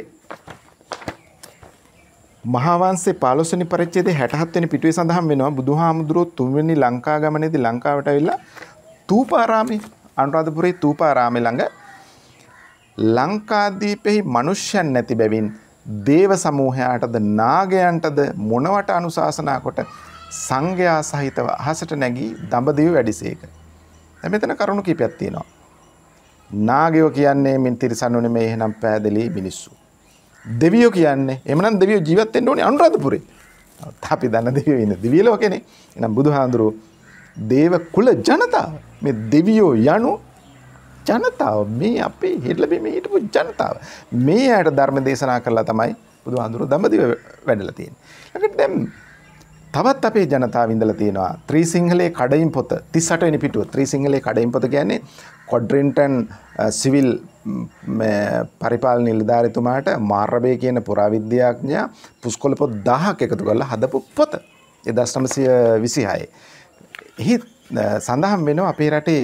මහාවංශේ 15 වෙනි පරිච්ඡේදයේ 67 වෙනි පිටුවේ සඳහන් වෙනවා බුදුහාමුදුරුවෝ තුන්වෙනි ලංකා ගමනේදී ලංකාවට ඇවිල්ලා තූපාරාමි අනුරාධපුරේ තූපාරාමි ළඟ ලංකාදීපෙහි මනුෂ්‍යයන් නැති බැවින් දේව සමූහයාටද නාගයන්ටද මොනවට අනුශාසනා කොට සංඝයා සහිතව අහසට නැගී දඹදිව වැඩිසේක. දැන් මෙතන කරුණු කීපයක් තියෙනවා. නාගයෝ කියන්නේ මින් තිරසන්නු නෙමෙයි එහෙනම් පෑදලි මිනිස්සු. දෙවියෝ කියන්නේ එමනම් දෙවියෝ ජීවත් වෙන්න ඕනේ අනුරාධපුරේ. අපි දන්න දෙවියෝ ඉන්නේ දිව්‍ය ලෝකේනේ. එහෙනම් බුදුහාඳුරෝ දේව කුල ජනතාව මේ දෙවියෝ යනු ජනතාව මේ අපේ හෙටලබේ මේ හිටපු ජනතාව මේ අයට ධර්ම දේශනා කරලා තමයි බුදු හඳුරු දඹදිව වැඩලා තියෙන්නේ. ඒකට දැන් තවත් අපේ ජනතාව ඉඳලා තියෙනවා ත්‍රිසිංහලේ කඩයින් පොත 38 වෙනි පිටුව ත්‍රිසිංහලේ කඩයින් පොත කියන්නේ කොඩ්රින්ටන් සිවිල් uh, mm, පරිපාලන නිලධාරිතුමාට මාර්රබේ කියන පුරාවිද්‍යාඥයා පුස්කොළ පොත් 1000ක් එකතු කරලා හදපු පොත 1926 එහි සඳහන් වෙනවා අපේ රටේ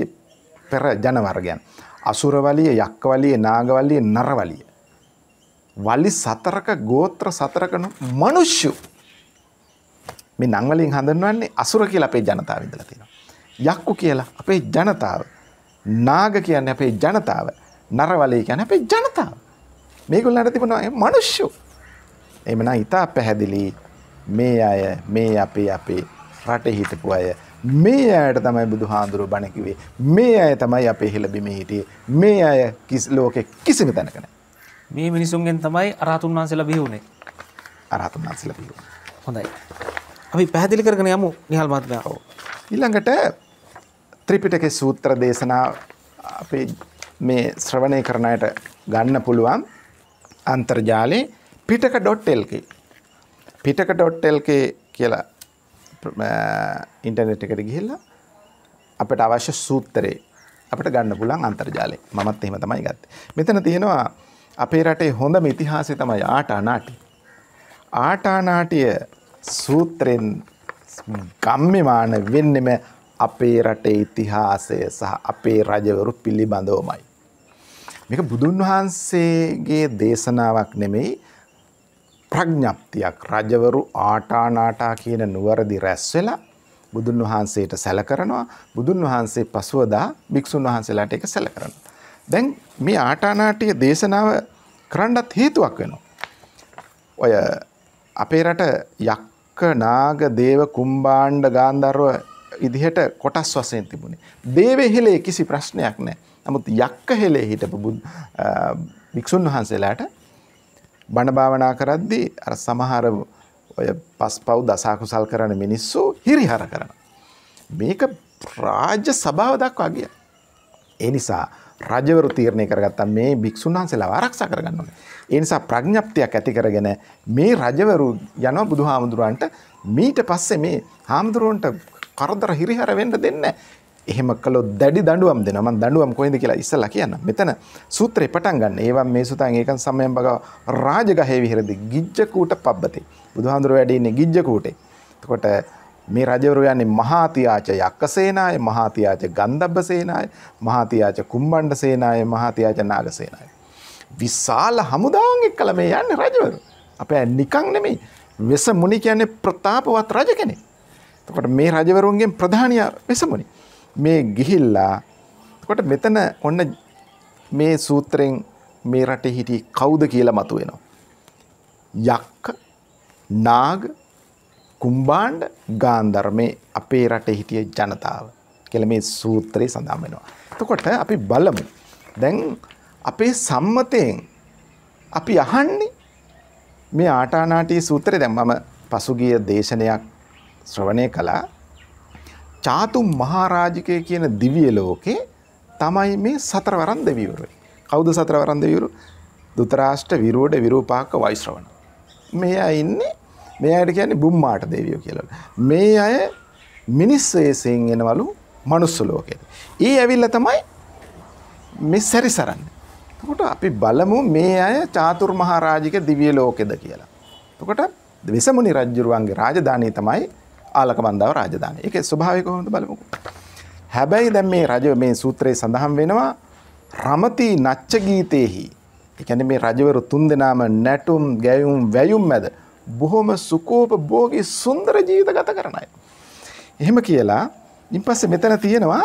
පෙර ජනවර්ගයන්. අසුරවලිය යක්කවලිය නාගවලිය නරවලිය. වලි සතරක ගෝත්‍ර සතරකන මනුෂ්‍යු. මේ නංවලින් හඳන්වන්නේ අසුර කියලා අපේ ජනතාව ඉඳලා තියෙනවා. යක්කු කියලා අපේ ජනතාව. නාග කියන්නේ අපේ ජනතාව. නරවලේ කියන්නේ අපේ ජනතාව. මේගොල්ලන්ට තිබුණා මනුෂ්‍යෝ. එමනම් ඊට පැහැදිලි මේ අය මේ අපේ අපේ රටේ හිටපු අය මේ අයට තමයි බුදු හාමුදුරුව බණකිවේ මේ අය තමයි අපේ හෙළබිම හිටියේ මේ අය කිස් ලෝකෙ කිසිම තැනකන මේ මිනිසුන්ගෙන් තමයි අරහතුන් වහන්සේලා බිහි වුණේ අරහතුන් වහන්සේලා බිහි හොඳයි අපි පැහැදිලි කරගෙන යමු නිහල් මහත්මයා ඊළඟට ත්‍රිපිටකේ සූත්‍ර දේශනා අපේ මේ ශ්‍රවණය කරන අයට ගන්න පුළුවන් අන්තර්ජාලේ පිටක.lk පිටක.lk කියලා ඉන්ටර්නෙට් එකට ගිහිල්ලා අපට අවශ්‍ය සූත්‍රේ අපට ගන්න පුළුවන් අන්තර්ජාලය. මමත් එහෙම තමයි ගත්තේ. මෙතන තියෙනවා අපේ රටේ හොඳම ඉතිහාසය තමයි ආටානාටි. ආටානාටිය සූත්‍රෙන් ගම්මිමාන වෙන්නෙම අපේ රටේ ඉතිහාසය සහ අපේ රජවරු පිළිබඳවමයි. මේක බුදුන් වහන්සේගේ දේශනාවක් නෙමෙයි ප්‍රඥප්තියක් රජවරු ආටානාටා කියන නුවරදි රැස් වෙලා බුදුන් වහන්සේට සැල කරනවා බුදුන් වහන්සේ පසුවදා භික්ෂුන් වහන්සේලාට ඒක සැල කරනවා. දැන් මේ ආටානාටිය දේශනාව කරන්නත් හේතුවක් වෙනවා. ඔය අපේ රට යක්ක නාග දේව කුම්බාණ්ඩ ගාන්ධර්ව විදිහට කොටස් වශයෙන් තිබුණේ. දේවහිලේ කිසි ප්‍රශ්නයක් නැහැ. නමුත් යක්ක හෙලේ හිටපු භික්ෂුන් වහන්සේලාට බණ භාවනා කරද්දී අර සමහර ඔය පස් පව් දසාකුසල් කරන මිනිස්සු හිරිහර කරන. මේක රාජ්‍ය සභාව දක්වා ගිය. ඒ නිසා රජවරු තීරණය කරගත්තා මේ භික්ෂුන් වහන්සේලා ආරක්ෂා කරගන්න ඕනේ. ඒ නිසා ප්‍රඥප්තියක් ඇති කරගෙන මේ රජවරු යනවා බුදුහාමුදුරන්ට මීට පස්සේ මේ හාමුදුරුවන්ට කරදර හිරිහැර වෙන්න දෙන්නේ එහෙම කළොත් දැඩි දඬුවම් දෙනවා මම දඬුවම් කොහෙන්ද කියලා ඉස්සලා කියන්න. මෙතන සූත්‍රේ පටන් ගන්න. ඒවම් මේ සුතන් ඒකන් සම්මයන් බග රාජගහේ විහෙරදි ගිජ්ජ කූට පබ්බතේ. බුදුහාඳුර වැඩ ඉන්නේ ගිජ්ජ කූටේ. එතකොට මේ රජවරු යන්නේ මහාතියාච යක්කසේනාය, මහාතියාච ගන්ධබ්බසේනාය, මහාතියාච කුම්බණ්ඩසේනාය, මහාතියාච නාගසේනාය. විශාල හමුදාවන් එක්කලා මේ යන්නේ රජවරු. අපේ නිකන් නෙමෙයි. වෙසමුනි කියන්නේ ප්‍රතාපවත් රජ කෙනෙක්. එතකොට මේ රජවරුන්ගෙන් ප්‍රධානියා වෙසමුනි. මේ ගිහිල්ලා කොට මෙතන ඔන්න මේ සූත්‍රයෙන් මේ රටේ හිටි කවුද කියලා මතුවෙනවා. යක්ක නාග කුම්බාණ්ඩ ගාන්ධර්මේ අපේ රටේ හිටිය ජනතාව කියලා මේ සූත්‍රයේ සඳහන් වෙනවා. එතකොට අපි බලමු. දැන් අපේ සම්මතයෙන් අපි අහන්නේ මේ ආටානාටී සූත්‍රය දැන් මම පසුගිය දේශනයක් ශ්‍රවණය කළා චාතුම් මහරාජිකය කියන දිවිය ලෝකේ තමයි මේ සතරවරන් දෙවිවරු. කවුද සතරවරන් දෙවිවරු? දුතරාෂ්ට විරෝඩ විරූපාක වෛශ්‍රවණ. මේ අය ඉන්නේ මේ අයට කියන්නේ බුම්මාට දෙවියෝ කියලා. මේ අය මිනිස් වෙස්යෙන් එනවලු මනුස්ස ලෝකෙට. ඊ ඇවිල්ලා තමයි මේ සැරිසරන්නේ. එතකොට අපි බලමු මේ අය චාතුර්මහා රාජික දිව්‍ය ලෝකෙද කියලා. එතකොට වෙසමුණි රජුරුවන්ගේ රාජධානිය තමයි ආලකබන්දාව රාජධානි. ඒකේ ස්වභාවය කොහොමද බලමුකෝ. හැබැයි දැන් මේ රජ මේ සූත්‍රයේ සඳහන් වෙනවා රමති නච්ච ගීතේහි. ඒ කියන්නේ මේ රජවරු තුන්දෙනාම නැටුම්, ගැයුම්, වැයුම් මැද බොහොම සුකෝපභෝගී සුන්දර ජීවිත ගත කරන අය. එහෙම කියලා ඉන්පස්සේ මෙතන තියෙනවා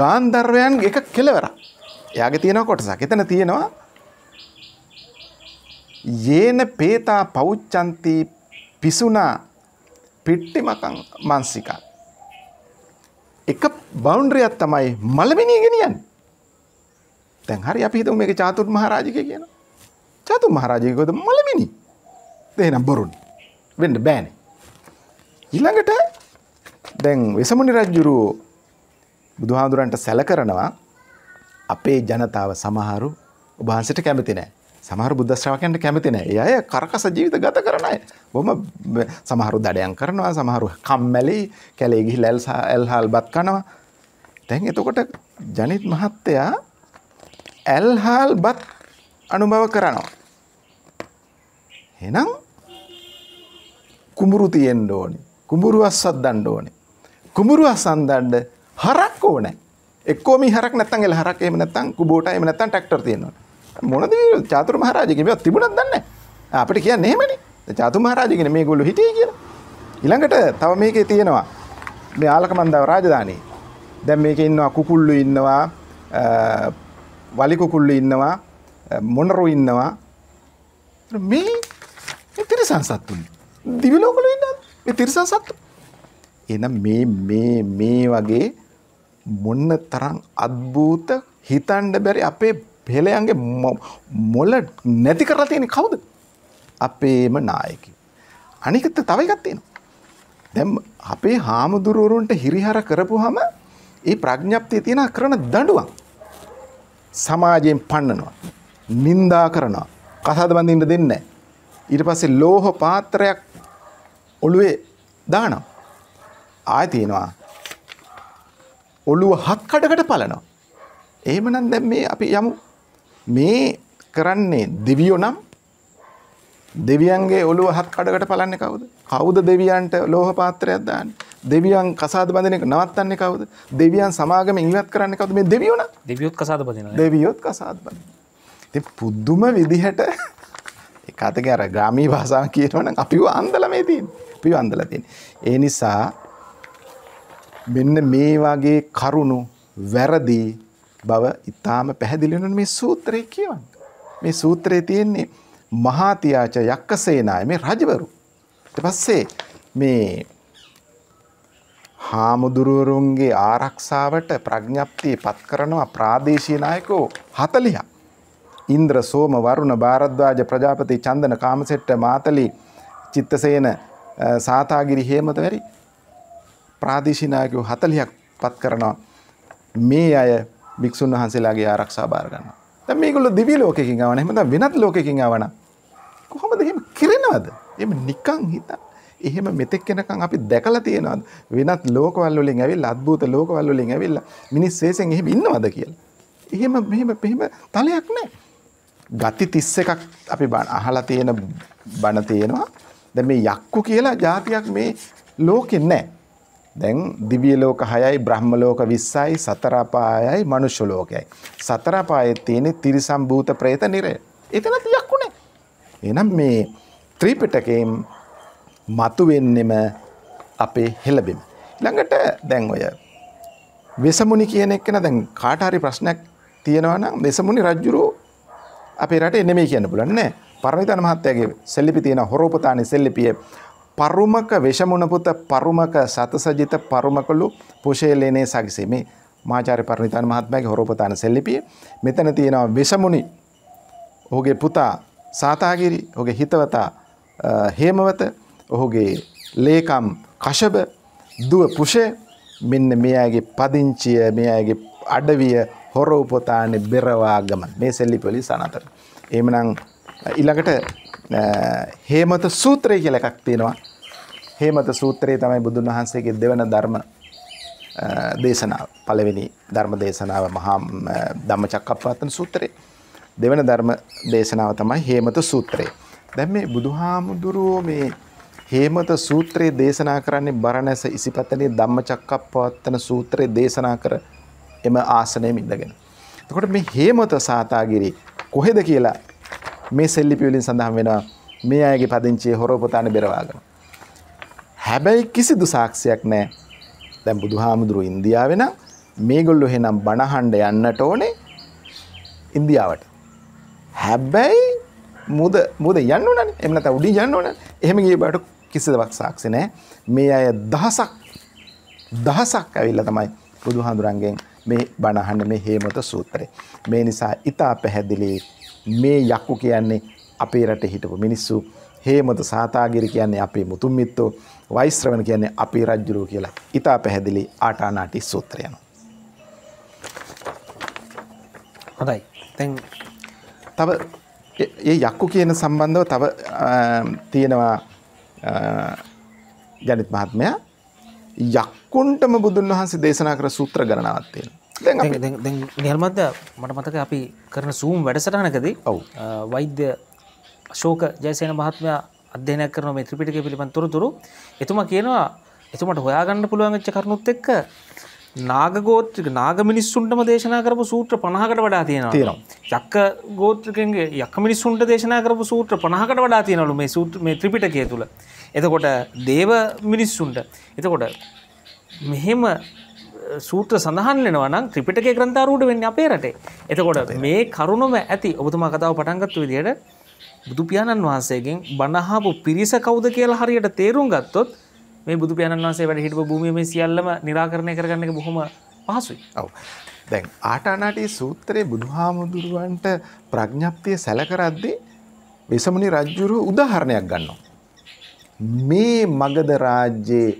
ගාන්ධර්වයන් එක කෙලවරක්. එයාගේ තියෙන කොටසක්. එතන තියෙනවා යේන පේතා පෞච්චන්ති පිසුනා පිට්ටිමකං මන්සිකා. එක බෞන්ඩ්‍රියක් තමයි මලමිනී ගෙනියන්නේ. දැන් හරි අපි හිතමු මේක චාතුත් මහරජකේ කියන. චාතුත් මහරජකේ කොහොද මලමිනී? එහෙනම් බොරුන්. වෙන්න බෑනේ. ඊළඟට දැන් වෙසමුනි රජුරු බුදුහාඳුරන්ට සැල කරනවා අපේ ජනතාව සමහරු ඔබ වහන්සේට කැමති නැහැ. සමහර බුද්ධ ශ්‍රාවකයන්ට කැමති නැහැ. ඒ අය කරකස ජීවිත ගත කරන අය. බොහොම සමහරු දඩයන් කරනවා, සමහරු කම්මැලි, කැලේ ගිහිල්ලා ඇල්හාල් බත් කනවා. දැන් එතකොට ජනිත් මහත්තයා ඇල්හාල් බත් අනුභව කරනවා. එහෙනම් කුඹුරු තියෙන්න ඕනේ. කුඹුරු අස්සද්දන්න ඕනේ. කුඹුරු අස්සන්දන්න හරක් ඕනේ. එක්කෝ මේ හරක් නැත්තම් එළ හරක් එහෙම නැත්තම් කුබෝටා එහෙම නැත්තම් ට්‍රැක්ටර් තියෙනවා. මොනද චාතර මහරජකිව තිබුණත් දන්න අපට කිය නෙමනි චාතු මහරජගෙන මේ ගොල්ලු හිටිය කියලා ඉළඟට තව මේකේ තියෙනවා මේ ආලකමන්දව රාජධානී දැන් මේක ඉන්නවා කුකුල්ලු ඉන්නවා වලිකුකුල්ලු ඉන්නවා මොනරු ඉන්නවා මේ තිරිසන් සත්තුන් දිවිලෝකල ඉන්න මේ තිරිසන් සත්තු එනම් මේ මේ මේ වගේ මොන්න තරම් අත්භූත හිතන්ඩ බැරි අපේ පෙළයන්ගේ මොල්ල නැති කරලා තියෙන කවුද අපේම නායකි. අනිකත තවයි ගත්තයෙන. දැම් අපේ හාමුදුරුවරුන්ට හිරිහර කරපු හම ඒ ප්‍රඥප්තිය තියෙන කරන දඩුවන් සමාජයෙන් පන්නනවා. නින්දා කරනවා කසාද බඳින්ට දෙන්න. ඊට පස්සේ ලෝහ පාත්‍රයක් ඔළුවේ දානම්. ආය තියෙනවා ඔළුව හත් කඩකට පලනවා. එහෙමනම් දැම් මේ අපි යමු මේ කරන්නේ දෙවියෝ නම් දෙවියන්ගේ ඔළුව හත් කඩකට පලන්නේ කවුද? කවුද දෙවියන්ට ලෝහ පාත්‍රයක් දාන්නේ? දෙවියන් කසාද බඳින එක නවත්තන්නේ කවුද? දෙවියන් සමාගම ඉවත් කරන්නේ කවුද? මේ දෙවියෝ න ะ? දෙවියොත් කසාද බඳිනවා. දෙවියොත් කසාද බඳිනවා. ඉතින් පුදුම විදිහට එක අතක අර ග්‍රාමීය භාෂාව කියනවනම් අපිව අන්දලා මේ තියෙන්නේ. අපිව අන්දලා තියෙන්නේ. ඒ නිසා මෙන්න මේ වගේ කරුණු වැරදි බව ඉතාම පැහැදිලිවන මේ සූත්‍රය කියවන්නේ. මේ සූත්‍රයේ තියෙන්නේ මහා තියාච යක්කසේනාය මේ රජවරු. ඊට පස්සේ මේ හාමුදුරුවරුන්ගේ ආරක්ෂාවට ප්‍රඥප්තිය පත් කරනවා ප්‍රාදේශීය නායකෝ 40ක්. ඉන්ද්‍ර සෝම වරුණ භාරද්වාජ ප්‍රජාපති චන්දන කාමසෙට්ට මාතලි චිත්තසේන සාතාගිරි හේමත වැරි ප්‍රාදේශීය නායකයෝ 40ක් පත් කරනවා. මේ අය භික්ෂුන් වහන්සේලාගේ ආරක්ෂා බාර ගන්නවා. දැන් මේගොල්ලෝ දිවි ලෝකෙකින් ආවන. එහෙම නැත්නම් වෙනත් ලෝකෙකින් ආවන. කොහොමද එහෙම කිරෙනවද? එහෙම නිකන් හිතා. එහෙම මෙතෙක් වෙනකන් අපි දැකලා තියෙනවද? වෙනත් ලෝකවල වලින් ඇවිල්ලා අద్භූත ලෝකවල වලින් ඇවිල්ලා මිනිස් වෙස්යෙන් එහෙම ඉන්නවද කියලා. එහෙම මෙහෙම මෙහෙම තලයක් නැහැ. ගති 31ක් අපි අහලා තියෙන බණ තියෙනවා. දැන් මේ යක්කු කියලා જાතියක් මේ ලෝකෙ නැහැ. දැන් දිව්‍ය ලෝක 6යි බ්‍රහ්ම ලෝක 20යි සතර අපායයි මනුෂ්‍ය ලෝකයයි. සතර අපායේ තියෙන තිරිසම් භූත പ്രേත නිරය. එතනත් ලක්ුණේ. එහෙනම් මේ ත්‍රිපිටකයෙන් මතු වෙන්නෙම අපේ හෙළබෙම. ඊළඟට දැන් ඔය වෙසමුණි කියන එක න දැන් කාට හරි ප්‍රශ්නයක් තියෙනවා නම් වෙසමුණි රජුරෝ අපේ රටේ නෙමෙයි කියන්න පුළුවන් නෑ. පරණවිතාන මහත්තයාගේ සෙල්ලිපි තියෙන හොරෝපතානි සෙල්ලිපියේ පරුමක වෙශමුණපුත පරුමක සතසජිත පරුමකළු පුෂේලේනේ සගසෙමේ මාචාරය පරණිතාන මහත්මයගේ හොරෝපතාන සෙල්ලිපිය මෙතන තියෙනවා වෙසමුණි ඔහුගේ පුතා සාතාගිරි ඔහුගේ හිතවතා හේමවත ඔහුගේ ලේකම් කශබ දුව පුෂය මෙන්න මේ අයගේ පදිංචිය මේ අයගේ අඩවිය හොරෝපොතානෙ බෙරවාගම මේ සෙල්ලිපලි සනතර. එමනං ඉළඟට හේමත සූත්‍රය කියල එකක් තියෙනවා හේමත සූත්‍රයේ තමයි බුදුන් වහන්සේගේ දෙවන ධර්ම දේශනාව. පළවෙනි ධර්ම දේශනාව මහා ධම්මචක්කප්පවත්තන සූත්‍රයේ. දෙවන ධර්ම දේශනාව තමයි හේමත සූත්‍රය. දැන් මේ බුදුහාමුදුරුවෝ මේ හේමත සූත්‍රයේ දේශනා කරන්නේ බරණැස ඉසිපතනේ ධම්මචක්කප්පවත්තන සූත්‍රයේ දේශනා කර එම ආසනයේ ඉඳගෙන. එතකොට මේ හේමත සාතාගිරි කොහෙද කියලා මේ සෙල්ලිපි වලින් සඳහන් වෙනවා මේ අයගේ පදිංචියේ හොරපොතාන බෙරවාගෙන. හැබැයි කිසිදු සාක්ෂයක් නෑ දැම් බුදු හාමුදුරු ඉන්දියාව නම් මේගොල්ලු හෙනම් බණහන්ඩ යන්නට ඕනේ ඉන්දියාවට. හැබැයි මුද මුද යන්න නන එමන තවඩි යන්න ඕන එහෙමගේ බට කිසිදවක් සාක්ෂි නෑ මේ අය දහසක් දහසක් ඇවිල්ල තමයි බුදු හාමුදුරන්ගෙන් මේ බණහන්න මේ හේමත සූත්‍රය. මේ නිසා ඉතා පැහැදිලි මේ යක්කු කියන්නේ අපේ රට හිටපු මිනිස්සු හේමත සාතාගිරි කියන්නේ අපේ මුතුන් මිත්තෝ වෛශ්‍රවණ කියන්නේ අපේ රජ්ජුරුව කියලා ඉතා පැහැදිලි ආටානාටි සූත්‍රයන. හොඳයි තැන් තව ඒ යක්කු කියන සම්බන්ධව තව තියෙනවා ජනිත් මහත්මයා යක්කුන්ටම බුදුන් වහන්සේ දේශනා කර සූත්‍ර ගණනාවක් තියෙනවා. නිර්මද්ද මට මතක අපි කරන සූම් වැඩසටහනකදී ඔව් වෛද්‍ය අශෝක ජයසේන මහත්මයා අධ්‍යනයක් කරන මේ ත්‍රිපිටකය පිළිබඳ තොරතුරු එතුමා කියනවා එතුමට හොයාගන්න පුළුවන් වෙච්ච කරුණුත් එක්ක නාග ගෝත්‍රික නාග මිනිස්සුන්ටම දේශනා කරපු සූත්‍ර 50කට වඩා තියෙනවා. තියෙනවා. යක්ක ගෝත්‍රිකයන්ගේ යක්ක මිනිස්සුන්ට දේශනා කරපු සූත්‍ර 50කට වඩා තියෙනවලු මේ සූත්‍ර මේ ත්‍රිපිටකය තුල. එතකොට දේව මිනිස්සුන්ට. එතකොට මෙහෙම සූත්‍ර සඳහන් වෙනවා නම් ත්‍රිපිටකයේ ග්‍රන්ථාරූඪ වෙන්නේ අපේ රටේ. එතකොට මේ කරුණම ඇති ඔබතුමා කතාව පටන් ගත්ත විදිහට බුදුපියාණන් වහන්සේගෙන් බණහාපු පිරිස කවුද කියලා හරියට තේරුම් ගත්තොත් මේ බුදුපියාණන් වහන්සේ වැඩ හිටපු භූමිය මේ සියල්ලම निराකරණය කරගන්න එක බොහොම පහසුයි. ඔව්. දැන් ආටානාටි සූත්‍රයේ බුදුහාමුදුරුවන්ට ප්‍රඥප්තිය සැලකරද්දී වෙසමුණි රජුරු උදාහරණයක් ගන්නවා. මේ මගධ රාජ්‍යයේ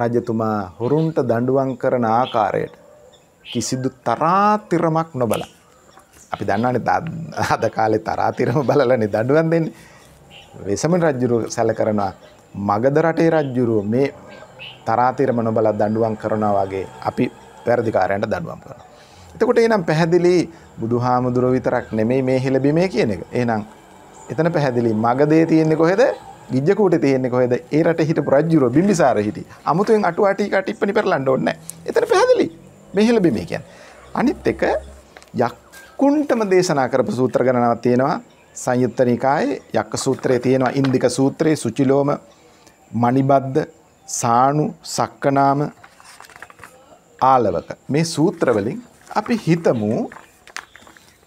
රජතුමා හොරුන්ට දඬුවම් කරන ආකාරයට කිසිදු තරාතිරමක් නොබලා අපි දන්නවන අද කාලෙ තරාතිරම බලලනේ දඩුවන් දෙන්න වෙසමට රජ්ජුරුව සැල කරනවා මගද රටේ රජ්ජුරුව මේ තරාතිරම නොබල දඩුවන් කරනවාගේ අපි පැරදිකාරයන්ට දඩුවම් කරන. එතකොට එනම් පැහැදිලි බුදු හාමුදුරුව විතරක් නෙමෙයි මේ හෙළබිමේ කියන එක ඒනම් එතන පැහැදිලි මගදේ තියෙන්නේ කොහෙද ගිජ්ජකූට තියෙන්නේ කොහෙද ඒ රට හිට ප්‍රජ්ජුරුව බිම්බිසාර හිටි අමුතුෙන් අටුවාටිකටිප්පනි පෙරලන්න ඕන්න එතන පැහැදිලි මෙහෙළබිමේ කියන් අනිත් එක යක් කුන්ටම දේශනා කරපු සූත්‍ර ගණනාවක් තියෙනවා සංයුත්ත නිකායේ යක්ක සූත්‍රයේ තියෙනවා ඉන්දික සූත්‍රයේ සුචිලෝම මණිබද්ද සානු සක්කනාම ආලවක මේ සූත්‍ර වලින් අපි හිතමු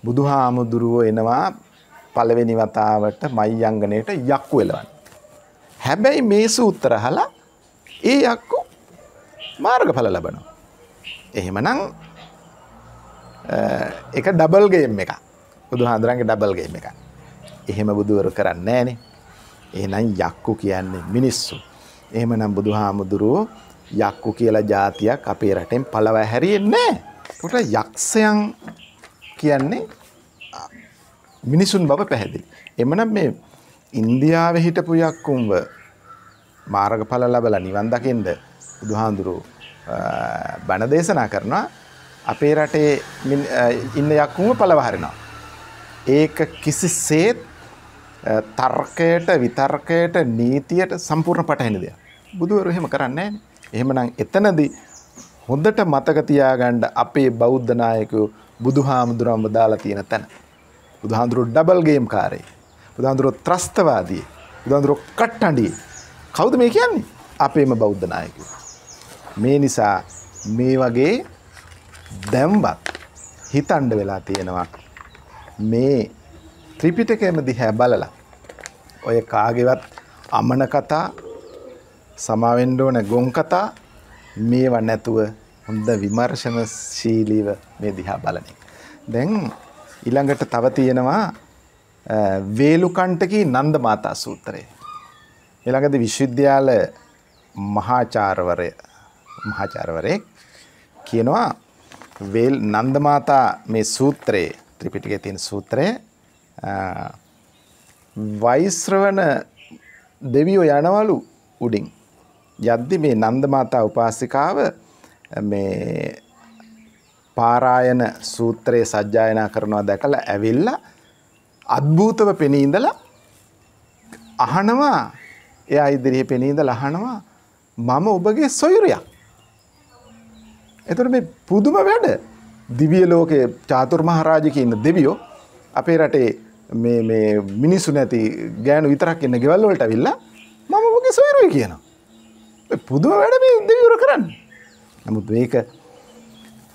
බුදුහාමුදුරුවෝ එනවා පළවෙනි වතාවට මයංගණයට යක්කු එලවන්න. හැබැයි මේ සූත්‍ර අහලා ඒ යක්කු මාර්ගඵල ලබනවා. එහෙමනම් එක ඩබල්ගේම් එක බුදු හාදුරන්ගේ ඩබල්ගේම එක එහෙම බුදුවරු කරන්න ෑනෙ එහෙනම් යක්කු කියන්නේ මිනිස්සු එහෙම නම් බුදු හාමුදුරුවෝ යක්කු කියලා ජාතියක් අපේ රටෙන් පලව හැරියෙන්නේ ට යක්ෂයන් කියන්නේ මිනිසුන් බව පැහැදිලි. එමනම් මේ ඉන්දියාව හිටපු යක්කුම්ව මාර්ගඵල ලබලා නිවන් දකින්ද බුදුහාඳුරු බණ දේශනා කරනවා අපේ රටේ ඉන්න යක්කුම පළවහරිනවා. ඒක කිසිසේත් තර්කයට විතර්කයට නීතියට සම්පූර්ණ පටහැනි දෙයක්. බුදුවරු එහෙම කරන්නේ නැහැ. එහෙමනම් එතනදී හොඳට මතක තියාගන්න අපේ බෞද්ධ නායකයෝ බුදුහාමුදුරන්ව දාලා තියෙන තැන. බුදුහාමුදුරුවෝ ඩබල් ගේම් කාරේ. බුදුහාමුදුරුවෝ ත්‍රස්තවාදී. බුදුහාමුදුරුවෝ කට්ටඬියේ. කවුද මේ කියන්නේ? අපේම බෞද්ධ නායකයෝ. මේ නිසා මේ වගේ දැම්වත් හිතන්ඩ වෙලා තියෙනවා මේ ත්‍රිපිටකයම දිහැ බලලා ඔය කාගෙවත් අමන කතා සමාවෙන්න ඕන ගොන් කතා මේවා නැතුව හොඳ විමර්ශනශීලීව මේ දිහා බලන එක. දැන් ඊළඟට තව තියෙනවා වේලුකණ්ඨකී නන්ද මාතා සූත්‍රය. ඊළඟදී විශ්වවිද්‍යාල මහාචාර්යවරය මහාචාර්යවරේ කියනවා වේල් නන්දමාතා මේ සූත්‍රයේ ත්‍රිපිටකයේ තියෙන සූත්‍රයේ වෛශ්‍රවණ දෙවියෝ යනවලු උඩින් යද්දි මේ නන්දමාතා උපාසිකාව මේ පාරායන සූත්‍රයේ සජ්ජායනා කරනවා දැකලා ඇවිල්ලා අද්භූතව පෙනී ඉඳලා අහනවා එයා ඉදිරියේ පෙනී ඉඳලා අහනවා මම ඔබගේ සොයුරියක් එතට මේ පුදුම වැඩ දිවිය ලෝකයේ චාතුර් මහරාජක ඉන්න දෙවියෝ අපේ රටේ මිනිස්සු නැති ගෑනු විතරක් එන්න ගෙවල්වලට විල්ලා මම මොගේ සොයරුයි කියන. පුදුව වැඩ මේ දෙවිවර කරන්න. නමුත් මේක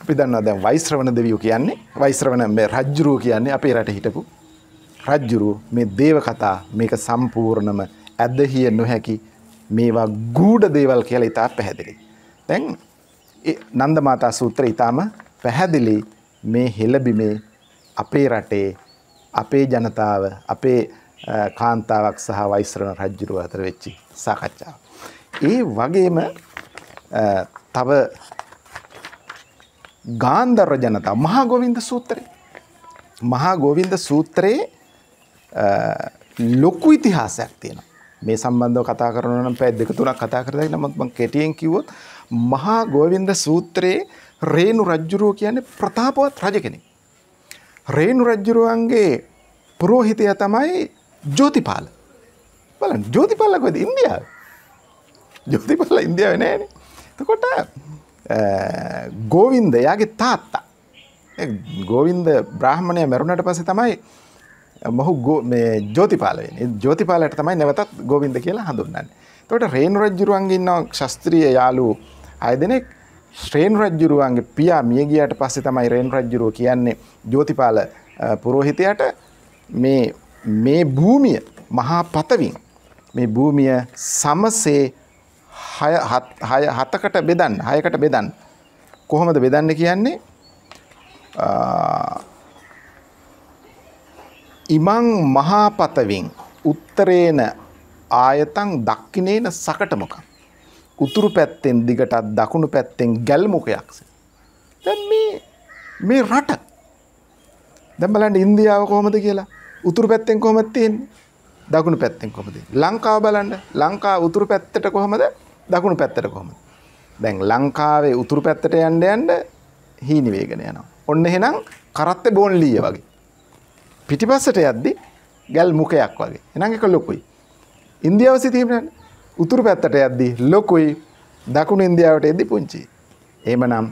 අපි දන්න දැ වයිස්ත්‍රවණ දෙවියෝ කියන්නේ වයිස්ත්‍රවන මේ රජ්ජුරුව කියන්නේ අපේ රට හිටපු රජ්ජුරුව මේ දේව කතා මේක සම්පූර්ණම ඇදහිය නොහැකි මේවා ගූඩ දේවල් කියලා ඉතා පැහැදිලි. තැන් නන්දමාතා සූත්‍රය ඊටාම පැහැදිලි මේ හෙළබිමේ අපේ රටේ අපේ ජනතාව අපේ කාන්තාවක් සහ වෛශ්‍රණ රජුරුව අතර වෙච්ච සාකච්ඡාව. ඒ වගේම තව ගාන්ධර්ව ජනතාව මහා ගෝවින්ද සූත්‍රය. මහා ගෝවින්ද සූත්‍රයේ ලොකු ඉතිහාසයක් තියෙනවා. මේ සම්බන්ධව කතා කරනවා නම් පැය දෙක තුනක් කතා කරලා ඉන්න මම කෙටියෙන් කිව්වොත් මහා ගෝවින්ද සූත්‍රයේ රේණු රජ්ජුරුව කියන්නේ ප්‍රතාපවත් රජ කෙනෙක්. රේණු රජ්ජුරුවන්ගේ පුරෝහිතය තමයි ජෝතිපාල. බලන්න ජෝතිපාල කොහෙද ඉන්දියාවේ? ජෝතිපාල ඉන්දියාවේ නෑනේ. එතකොට ගෝවින්ද යාගේ තාත්තා. ගෝවින්ද බ්‍රාහ්මණය මැරුණට පස්සේ තමයි මොහු මේ ජෝතිපාල වෙන්නේ. ජෝතිපාලට තමයි නැවතත් ගෝවින්ද කියලා හඳුන්වන්නේ. එතකොට රේණු රජුරුවන්ගේ ඉන්න ශාස්ත්‍රීය යාළුවෝ අයදනෙක් ශ්‍රේන් රජ්ජුරුවන්ගේ පියා මිය ගියට පස්සේ තමයි රේන් රජ්ජුරුව කියන්නේ ජෝතිපාල පුරෝහිතයට මේ මේ භූමිය මහා පතවින් මේ භූමිය සමසේ හය හතකට බෙදන්න හයකට බෙදන්න කොහොමද බෙදන්න කියන්නේ ඉමං මහාපතවින් උත්තරේන ආයතන් දක්කිනේන සකටමකක් උතුරු පැත්තෙන් දිගටත් දකුණු පැත්තෙන් ගැල්මුකයක්ස. දැ මේ රට දැම්බලන්ට ඉන්දියාව කොහොමද කියලා උතුරු පැත්තෙන් කොමත්තියෙන් දකුණු පැත්තෙන් කොමද. ලංකාව බලන්ට ලංකා උතුරු පැත්තට කොහොමද දකුණු පැත්තට කොහොමද. දැන් ලංකාවේ උතුරු පැත්තට යන්ඩ යන්ඩ හීනිවේගෙන යනවා. ඔන්න හෙනම් කරත්ත බෝන්ලීය වගේ. පිටිපස්සට යද්දි ගැල් මුකයක් වගේ එනඟ එක ලොකුයි. ඉන්දියාව සිතීමට උතුරු පැත්තට යද්දී ලොකුයි දකුණු ඉන්දියාවට එද්දි පුංචි. එහෙමනම්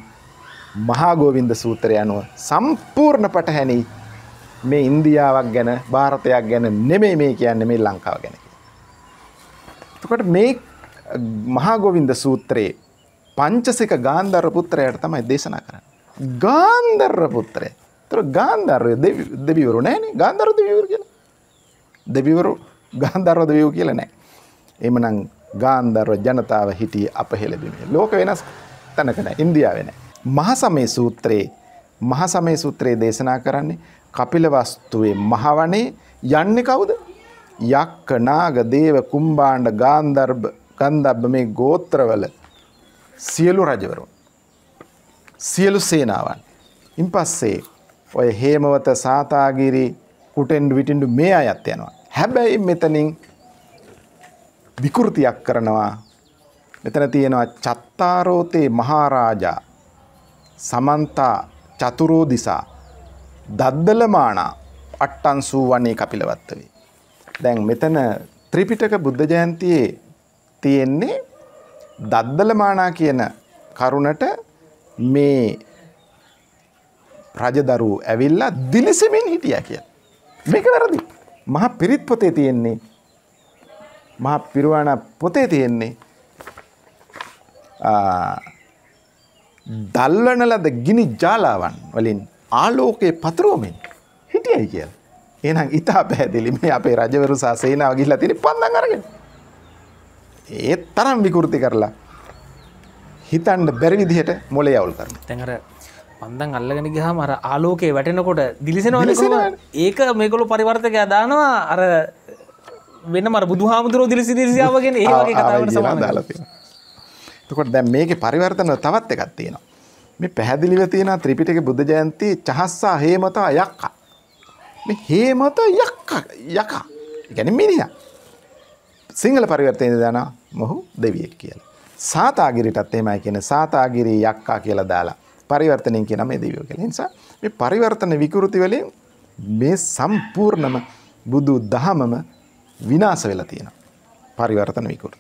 මහා ගෝවින්ද සූත්‍රය අනුව සම්පූර්ණ පටහැනි මේ ඉන්දියාවක් ගැන ಭಾರತයක් ගැන නෙමෙයි මේ කියන්නේ මේ ලංකාව ගැන. එතකොට මේ මහා ගෝවින්ද සූත්‍රයේ පංචසික ගාන්ධර්ව පුත්‍රයාට තමයි දේශනා කරන්නේ. ගාන්ධර්ව පුත්‍රය. ඒතර ගාන්ධර්ව දෙවිවරු නෑනේ. ගාන්ධර්ව දෙවිවරු කියලා. දෙවිවරු ගාන්ධර්ව දෙවිවරු කියලා නෑ. එමනම් ගාන්ධර්ව ජනතාව හිටියේ අපහෙළබිමේ. ලෝක වෙනස් තැනක නෑ ඉන්දියාවේ නෑ. මහසමේ සූත්‍රයේ මහසමේ සූත්‍රයේ දේශනා කරන්නේ කපිලවස්තුවේ මහවණේ යන්නේ කවුද? යක්ක නාග දේව කුම්භාණ්ඩ ගාන්ධර්බ ගන්ධබ්බ මේ ගෝත්‍රවල සියලු රජවරුන් සියලු සේනාවන්. ඉන් පස්සේ ඔය හේමවත සාතාගිරි කුටෙන්ඩු විටින්ඩු මේ අයත් යනවා. හැබැයි මෙතනින් විකෘතියක් කරනවා. මෙතන තියෙනවා චත්තාරෝතේ මහරාජා සමන්තා චතුරෝ දිසා දද්දලමානා අට්ටන්සූ වන්නේ කපිලවත්තවේ. දැන් මෙතන ත්‍රිපිටක බුද්ධ ජයන්තියේ තියෙන්නේ දද්දලමානා කියන කරුණට මේ රජදරුවෝ ඇවිල්ලා දිලිසෙමින් හිටිය කිය. මේක වැරදි. මහ පිරිත් පොතේ තියෙන්නේ මහා පිරුවාණ පොතේ තියෙන්නේ දල්වන ලද ගිනි ජාලාවන් වලින් ආලෝකයේ පතරෝමෙන් හිටියයි කියලා. එහෙනම් ඉතා පැහැදිලි මේ අපේ රජවරු සහ සේනාව ගිහිල්ලා තියෙන පන්දම් අරගෙන. ඒ තරම් විකෘති කරලා හිතන්න බැරි විදිහට මොලේ අවුල් කරනවා. දැන් අර පන්දම් අල්ලගෙන ගියාම අර ආලෝකයේ වැටෙනකොට දිලිසෙනවනේ ඒක මේගොල්ලෝ පරිවර්තකයා දානවා අර වෙන මර බුදු හාමුදුරෝ දිලිසි දිරිසිාවගෙන ඒගේ කතාවට සදාලති තකොට දැම් මේක පරිවර්තන තවත් එකක් තියෙනවා මේ පැහැදිලිව තියෙන ත්‍රිපිටක බුද්ධ ජයන්ති චහස්සා හේමතා යක්ක මේ හේමත යක්ක යකා ගැන මිනිිය සිංහල පරිවර්තයද දන මොහු දෙවියෙක් කියල සාතාගිරිටත් එමයි කියන සාතාගිරී යක්කා කියලා දාලා පරිවර්තනයෙන් කියන මේ දෙවියෝ කියලා නිසා මේ පරිවර්තන විකෘති වලින් මේ සම්පූර්ණම බුදු දහමම විනාශ වෙලා තියෙනවා. පරිවර්තන විකෘති.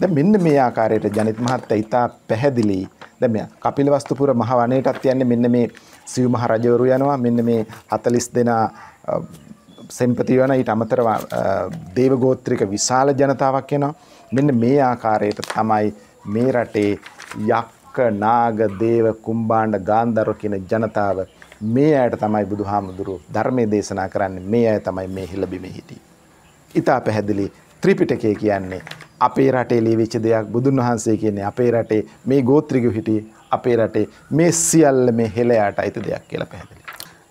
දැන් මෙන්න මේ ආකාරයට ජනිත් මහත්තයා ඉතා පැහැදිලි දැන් මෙයා කපිලවස්තුපුර මහ වනයේටත් යන්නේ මෙන්න මේ සිව් මහ රජවරු යනවා මෙන්න මේ 40 දෙනා සෙම්පති වන ඊට අමතරව දේව ගෝත්‍රික විශාල ජනතාවක් එනවා. මෙන්න මේ ආකාරයට තමයි මේ රටේ යක්ක නාග දේව කුම්බාණ්ඩ ගාන්ධර්ව කියන ජනතාව මේ අයට තමයි බුදුහාමුදුරුවෝ ධර්මයේ දේශනා කරන්නේ මේ අය තමයි මේ හිලබිමේ හිටියේ ඉතා පැහැදිලි ත්‍රිපිටකය කියන්නේ අපේ රටේ ලියවිච්ච දෙයක් බුදුන් වහන්සේ කියන්නේ අපේ රටේ මේ ගෝත්‍රිකයෝ හිටියේ අපේ රටේ මේ සියල්ල මේ හෙළයාට අයිති දෙයක් කියලා පැහැදිලි.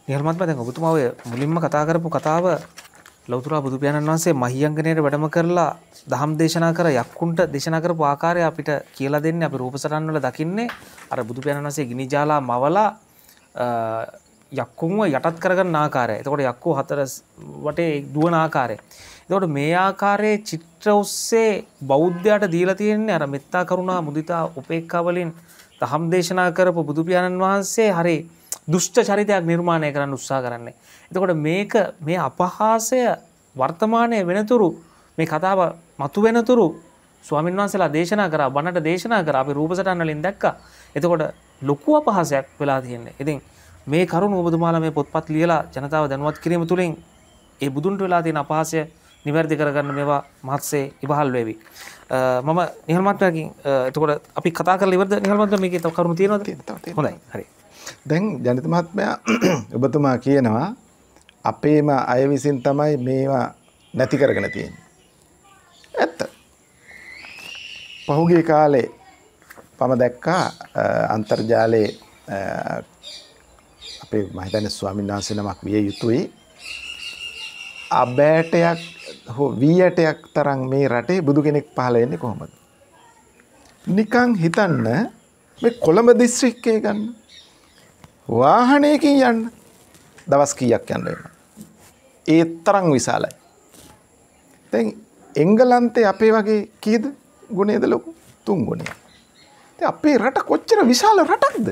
නිර්මත්ම දැන් ඔබතුමා ඔය මුලින්ම කතා කරපු කතාව ලෞතර බුදු පියාණන් වහන්සේ මහියංගනේට වැඩම කරලා දහම් දේශනා කර යක්කුන්ට දේශනා කරපු ආකාරය අපිට කියලා දෙන්නේ අපි රූපසටහන් වල දකින්නේ අර බුදු පියාණන් වහන්සේ ගිනි ජාලා මවලා යක්කුන්ව යටත් කරගන්න ආකාරය. එතකොට යක්කු හතර වටේ දුවන ආකාරය. එතකොට මේ ආකාරයේ චිත්‍ර ඔස්සේ බෞද්ධයාට දීලා තියෙන්නේ අර මෙත්තා කරුණා මුදිතා උපේක්ඛා වලින් තහම් දේශනා කරපු බුදු පියාණන් වහන්සේ හරි දුෂ්ට චරිතයක් නිර්මාණය කරන්න උත්සාහ කරන්නේ. එතකොට මේක මේ අපහාසය වර්තමානයේ වෙනතුරු මේ කතාව මතු වෙනතුරු ස්වාමීන් වහන්සේලා දේශනා කරා බණට දේශනා කරා අපි රූපසටහන් වලින් දැක්කා. එතකොට ලොකු අපහාසයක් වෙලා තියෙන්නේ. ඉතින් මේ කරුණ ඔබතුමාලා මේ පොත්පත් ලියලා ජනතාව දැනුවත් කිරීම තුළින් ඒ බුදුන්ට වෙලා තියෙන අපහාසය නිවැරදි කරගන්න මේවා මහත්සේ ඉබහල් වේවි. මම නිහල්මත්වයකින් එතකොට අපි කතා කරලා ඉවරද නිහල්මත්ව මේකේ තව කරුණු තියෙනවද? හොඳයි. හරි. දැන් ජනිත මහත්මයා ඔබතුමා කියනවා අපේම අය විසින් තමයි මේවා නැති කරගෙන තියෙන්නේ. ඇත්ත. පහුගිය කාලේ මම දැක්කා අන්තර්ජාලයේ අපේ මහිතන්නේ ස්වාමීන් වහන්සේ නමක් විය යුතුයි. අබෑටයක් හෝ වීඇටයක් තරම් මේ රටේ බුදු කෙනෙක් පහළ වෙන්නේ කොහොමද? නිකන් හිතන්න මේ කොළඹ දිස්ත්‍රික්කය ගන්න. වාහනයකින් යන්න දවස් කීයක් යන්න වෙනවා. ඒ තරම් විශාලයි. දැන් එංගලන්තේ අපේ වගේ කීයද ගුණයද ලොකු? තුන් ගුණයක්. අපේ රට කොච්චර විශාල රටක්ද?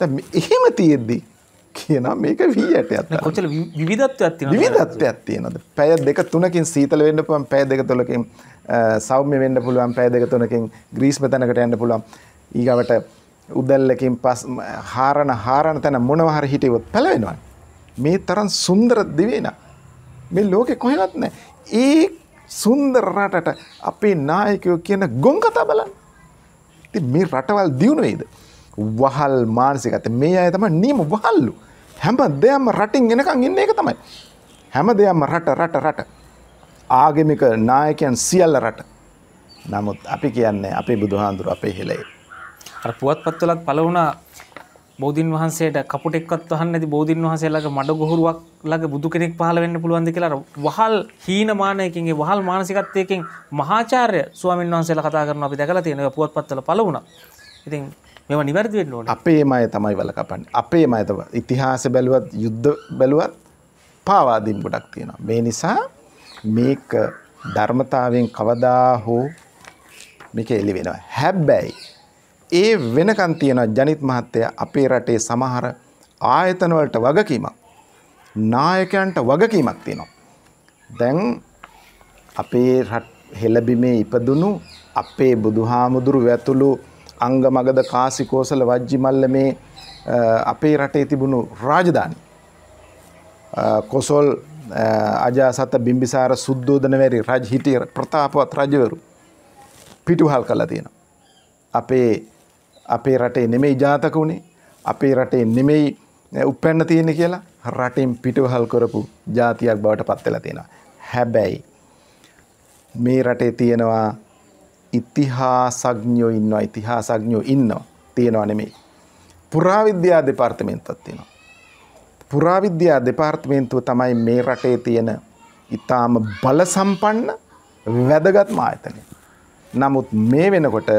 දැන් එහෙම තියෙද්දී කියන මේක වී ඇටයක් කොචල විධත්වයක් විධත්වයක් තියෙනද පැය දෙක තුනකින් සීතල වෙන්න පුළුවන් පැය දෙක තුනකින් සෞම්‍ය වෙන්න පුළුවන් පැය දෙක තුනකින් ග්‍රීස්ම තැනකට යන්න පුළුවන් ඊගවට උදැල්ලකින් පස් හාරණ හාරණ තැන මොනවා හරි හිටියොත් පැලවෙනවා මේ තරම් සුන්දර දිවේන මේ ලෝකේ කොහෙවත් නැහැ ඒ සුන්දර රටට අපේ නායකයෝ කියන ගොන් කතා බලන්න ඉතින් මේ රටවල් දියුණු වෙයිද වහල් මානසිකත මේ අය තම නියම වහල්ලු හැම දෙයක්ම රටින් එනකන් ඉන්න එක තමයි. හැම දෙයක්ම රට රට රට. ආගමික නායකයන් සියල්ල රට. නමුත් අපි කියන්නේ අපේ බුදුහාඳුර අපේ හිලේ. අර පුවත්පත්වලත් පළ වුණා බෝධින් වහන්සේට කපුටෙක්වත් වහන්න නැති බෝධින් වහන්සේලාගේ මඩ ගොහරුවක් ළඟ බුදු කෙනෙක් පහළ වෙන්න පුළුවන්ද කියලා අර වහල් හීනමානයකින් ඒ වහල් මානසිකත්වයකින් මහාචාර්ය ස්වාමීන් වහන්සේලා කතා කරනවා අපි දැකලා තියෙනවා පුවත්පත්වල පළ වුණා. ඉතින් මෙම නිවැරදි වෙන්න ඕන. අපේ මය තමයි වල කපන්නේ. අපේ මය තමයි. ඉතිහාස බැලුවත් යුද්ධ බැලුවත් පාවාදීම් ගොඩක් තියෙනවා. මේ නිසා මේක ධර්මතාවයෙන් කවදා හෝ මේක එළි වෙනවා. හැබැයි ඒ වෙනකන් තියෙන ජනිත් මහත්තයා අපේ රටේ සමහර ආයතන වලට වගකීමක් නායකයන්ට වගකීමක් තියෙනවා. දැන් අපේ හෙළබිමේ ඉපදුණු අපේ බුදුහාමුදුරු ඇතුළු අංගමගද කාසිකෝසල වජ්ජිමල්ල මේ අපේ රටේ තිබුණු රාජධානි. කොසොල් අජාසත බිම්බිසාර සුද්දෝධනවැරි රජ හිටිය ප්‍රතාපවත් රජවරු පිටුහල් කලා තියෙන. අපේ අපේ රටේ නෙමෙයි ජාතක වුණේ අපේ රටේ නෙමෙයි උපැන්න තියෙන කියලා රටින් පිටුහල් කරපු ජාතියක් බවට පත් වෙලා තියෙනවා. හැබැයි මේ රටේ තියෙනවා ඉතිහාසඥයෝ ඉන්නවා ඉතිහාසඥයෝ ඉන්නවා තියෙනවා නෙමෙයි. පුරාවිද්‍යා දෙපාර්තමේන්තුවක් තියෙනවා. පුරාවිද්‍යා දෙපාර්තමේන්තුව තමයි මේ රටේ තියෙන ඉතාම බල සම්පන්න වැදගත්ම ආයතනය. නමුත් මේ වෙනකොට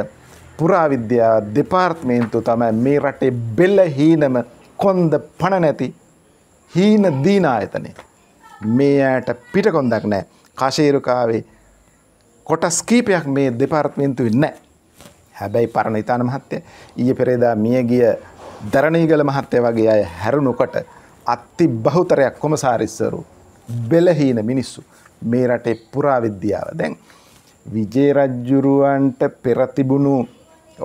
පුරාවිද්‍යා දෙපාර්තමේන්තුව තමයි මේ රටේ බෙල්ල හීනම කොන්ද පණ නැති හීන දීන ආයතනය. මේ ඇයට පිටකොන්දක් නෑ කශේරුකාවේ කොටස් කීපයක් මේ දෙපාර්තමේන්තුවේ නැහැ. හැබැයි පරණ ඊතාන මහත්තය ඊයේ පෙරේදා මියගිය දරණීගල මහත්තය වගේ අය හැරුණකොට අති බහුතරයක් කොමසාරිස්සරු බෙලහීන මිනිස්සු මේ රටේ පුරාවිද්‍යාව දැන් විජේ රජ්ජුරුවන්ට පෙර තිබුණු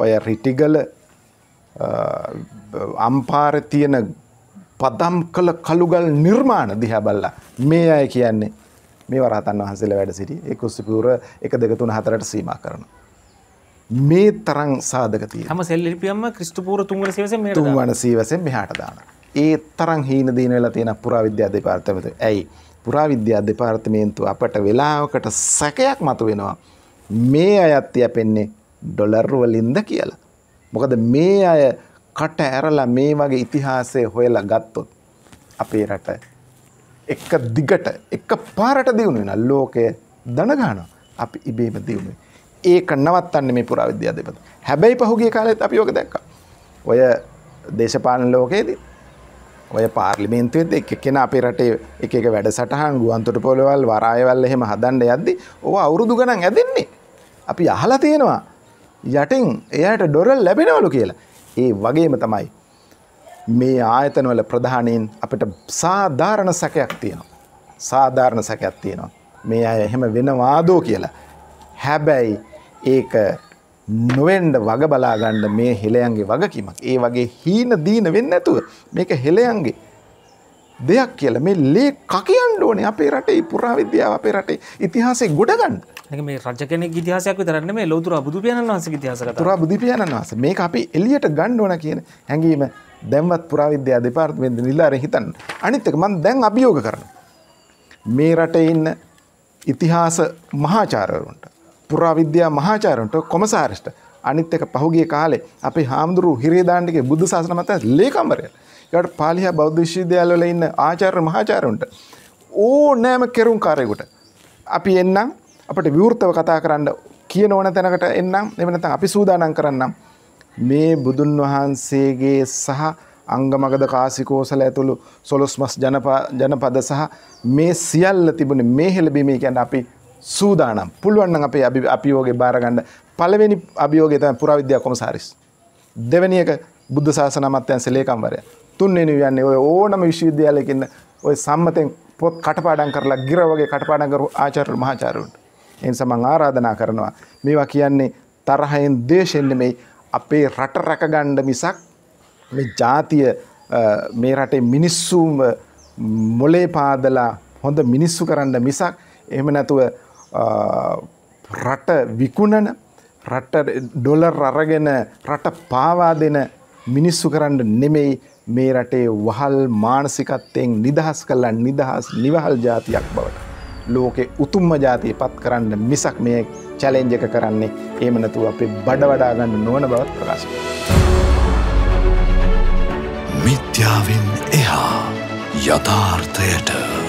ඔය රිටිගල අම්පාර තියෙන පදම් කළ කළුගල් නිර්මාණ දිහා බල්ලා මේ අය කියන්නේ මේ රහතන් වහන්සේලා වැඩ සිටි ඒ කුස්සිපුර 1 2 3 4ට සීමා කරනවා. මේ තරම් සාධක තියෙනවා. හැම සෙල් ලිපියක්ම ක්‍රිස්තුපූර්ව තුන්වන සීවසෙන් මෙහෙට දානවා. තුන්වන සීවසෙන් මෙහාට දානවා. ඒ තරම් හීන දින වෙලා තියෙන පුරාවිද්‍යා දෙපාර්තමේන්තුව. ඇයි? පුරාවිද්‍යා දෙපාර්තමේන්තුව අපට වෙලාවකට සැකයක් මතුවෙනවා. මේ අයත් යැපෙන්නේ ඩොලර් වලින්ද කියලා. මොකද මේ අය කට ඇරලා මේ වගේ ඉතිහාසය හොයලා ගත්තොත් අපේ රට එක දිගට එක පාරට දියුණු වෙන ලෝකය දනගාන අපි ඉබේම දියුණුවේ. ඒක නවත්තන්න මේ පුරාවිද්‍යා දෙපත. හැබැයි පහුගිය කාලෙත් අපි ඕක දැක්කා. ඔය දේශපාලන ලෝකයේදී ඔය පාර්ලිමේන්තුවේදී එක කෙනා අපේ රටේ එක එක වැඩසටහන් ගුවන්තොට පොළවල් වරායවල් එහෙම හදන්න යද්දි ඕව අවුරුදු ගණන් ඇදෙන්නේ. අපි අහලා තියෙනවා යටින් එයාට ඩොරල් ලැබෙනවලු කියලා. ඒ වගේම තමයි මේ ආයතනවල ප්‍රධානයෙන් අපට සාධාරණ සැකයක් තියෙනවා. සාධාරණ සැකයක් තියෙනවා. මේ අය එහෙම වෙනවාදෝ කියලා. හැබැයි ඒක නොවෙන්ඩ වග බලාගන්න මේ හෙළයන්ගේ වගකීමක් ඒ වගේ හීන දීන වෙන්න ඇතුව මේක හෙළයන්ගේ දෙයක් කියල මේ ලේ කකයන් ඕනේ අපේ රටේ පුරාවිද්‍යාව අපේ රටේ ඉතිහාසේ ගොඩගන්න මේ රජකන ගිතිහාසයක් තරන්න මේ ලෝතුර බුදුපියණන් වහස තිහස තුර බුදුපියණන් වහස මේ අපි එලියට ගණ්ඩ ඕන කියන හැඟීම දැන්වත් පුරාවිද්‍යා දෙපාර්තමේන්තු නිලධාරීන් හිතන්න. අනිත් එක මම දැන් අභියෝග කරනවා. මේ රටේ ඉන්න ඉතිහාස මහාචාර්යවරුන්ට, පුරාවිද්‍යා මහාචාර්යවරුන්ට, කොමසාරිස්ට අනිත් එක පහුගිය කාලේ අපේ හාමුදුරු හිරේ දාන්නගේ බුද්ධ ශාසන මත ලේකම්වරයා. ඊට පාලිහා බෞද්ධ විශ්වවිද්‍යාලවල ඉන්න ආචාර්ය මහාචාර්යවරුන්ට ඕනෑම කෙරුම් කාර්යයකට අපි එන්නම් අපට විවෘතව කතා කරන්න කියන ඕන තැනකට එන්නම් එව නැත්නම් අපි සූදානම් කරන්නම් මේ බුදුන් වහන්සේගේ සහ අංගමගද කාසිකෝසල ඇතුළු සොලොස්මස් ජනපද සහ මේ සියල්ල තිබුණ මේ හෙළබිමේ කියන්න අපි සූදානම් පුළුවන්න අපේ අභි අපියෝගේ බාරගණ්ඩ පළවෙනි අභියෝග තම පුරවිද්‍යා කොමසාරිස්. දෙවැනික බුද්ධ සාසනමත්යන් සලේකම්වරය තුන්නෙනු යන්නේ ඔය ඕනම විශ්වවිද්‍යාලයකින්න ඔය සම්මතෙන් පොත් කටපාඩන් කරලා ගිරවගේ කටපාඩගරු ආචර මහාචාරුන්ට. එන් සමං ආරාධනා කරනවා මේවා කියන්නේ තරහයෙන් දේශෙන්නෙමෙයි අපේ රට රැකගණ්ඩ මිසක් මේ ජාතිය මේ රටේ මිනිස්සුම් මොලේ පාදලා හොඳ මිනිස්සු කරන්න මිසක් එහෙම නැතුව රට විකුණන රට ඩොලර් අරගෙන රට පාවා දෙන මිනිස්සු කරන්න නෙමෙයි මේ රටේ වහල් මානසිකත්තයෙන් නිදහස් කල්ලා නිදහස් නිවහල් ජාතියක් බවට. ලෝකෙ උතුම්ම ජාතිය පත් කරන්න මිසක් මේ චැලෙන්ජ එක කරන්නේ ඒම නැතුව අපේ බඩ වඩාගන්න නොවන බවත් ප්‍රකාශ. මිත්‍යාවෙන් එහා යථාර්ථයට.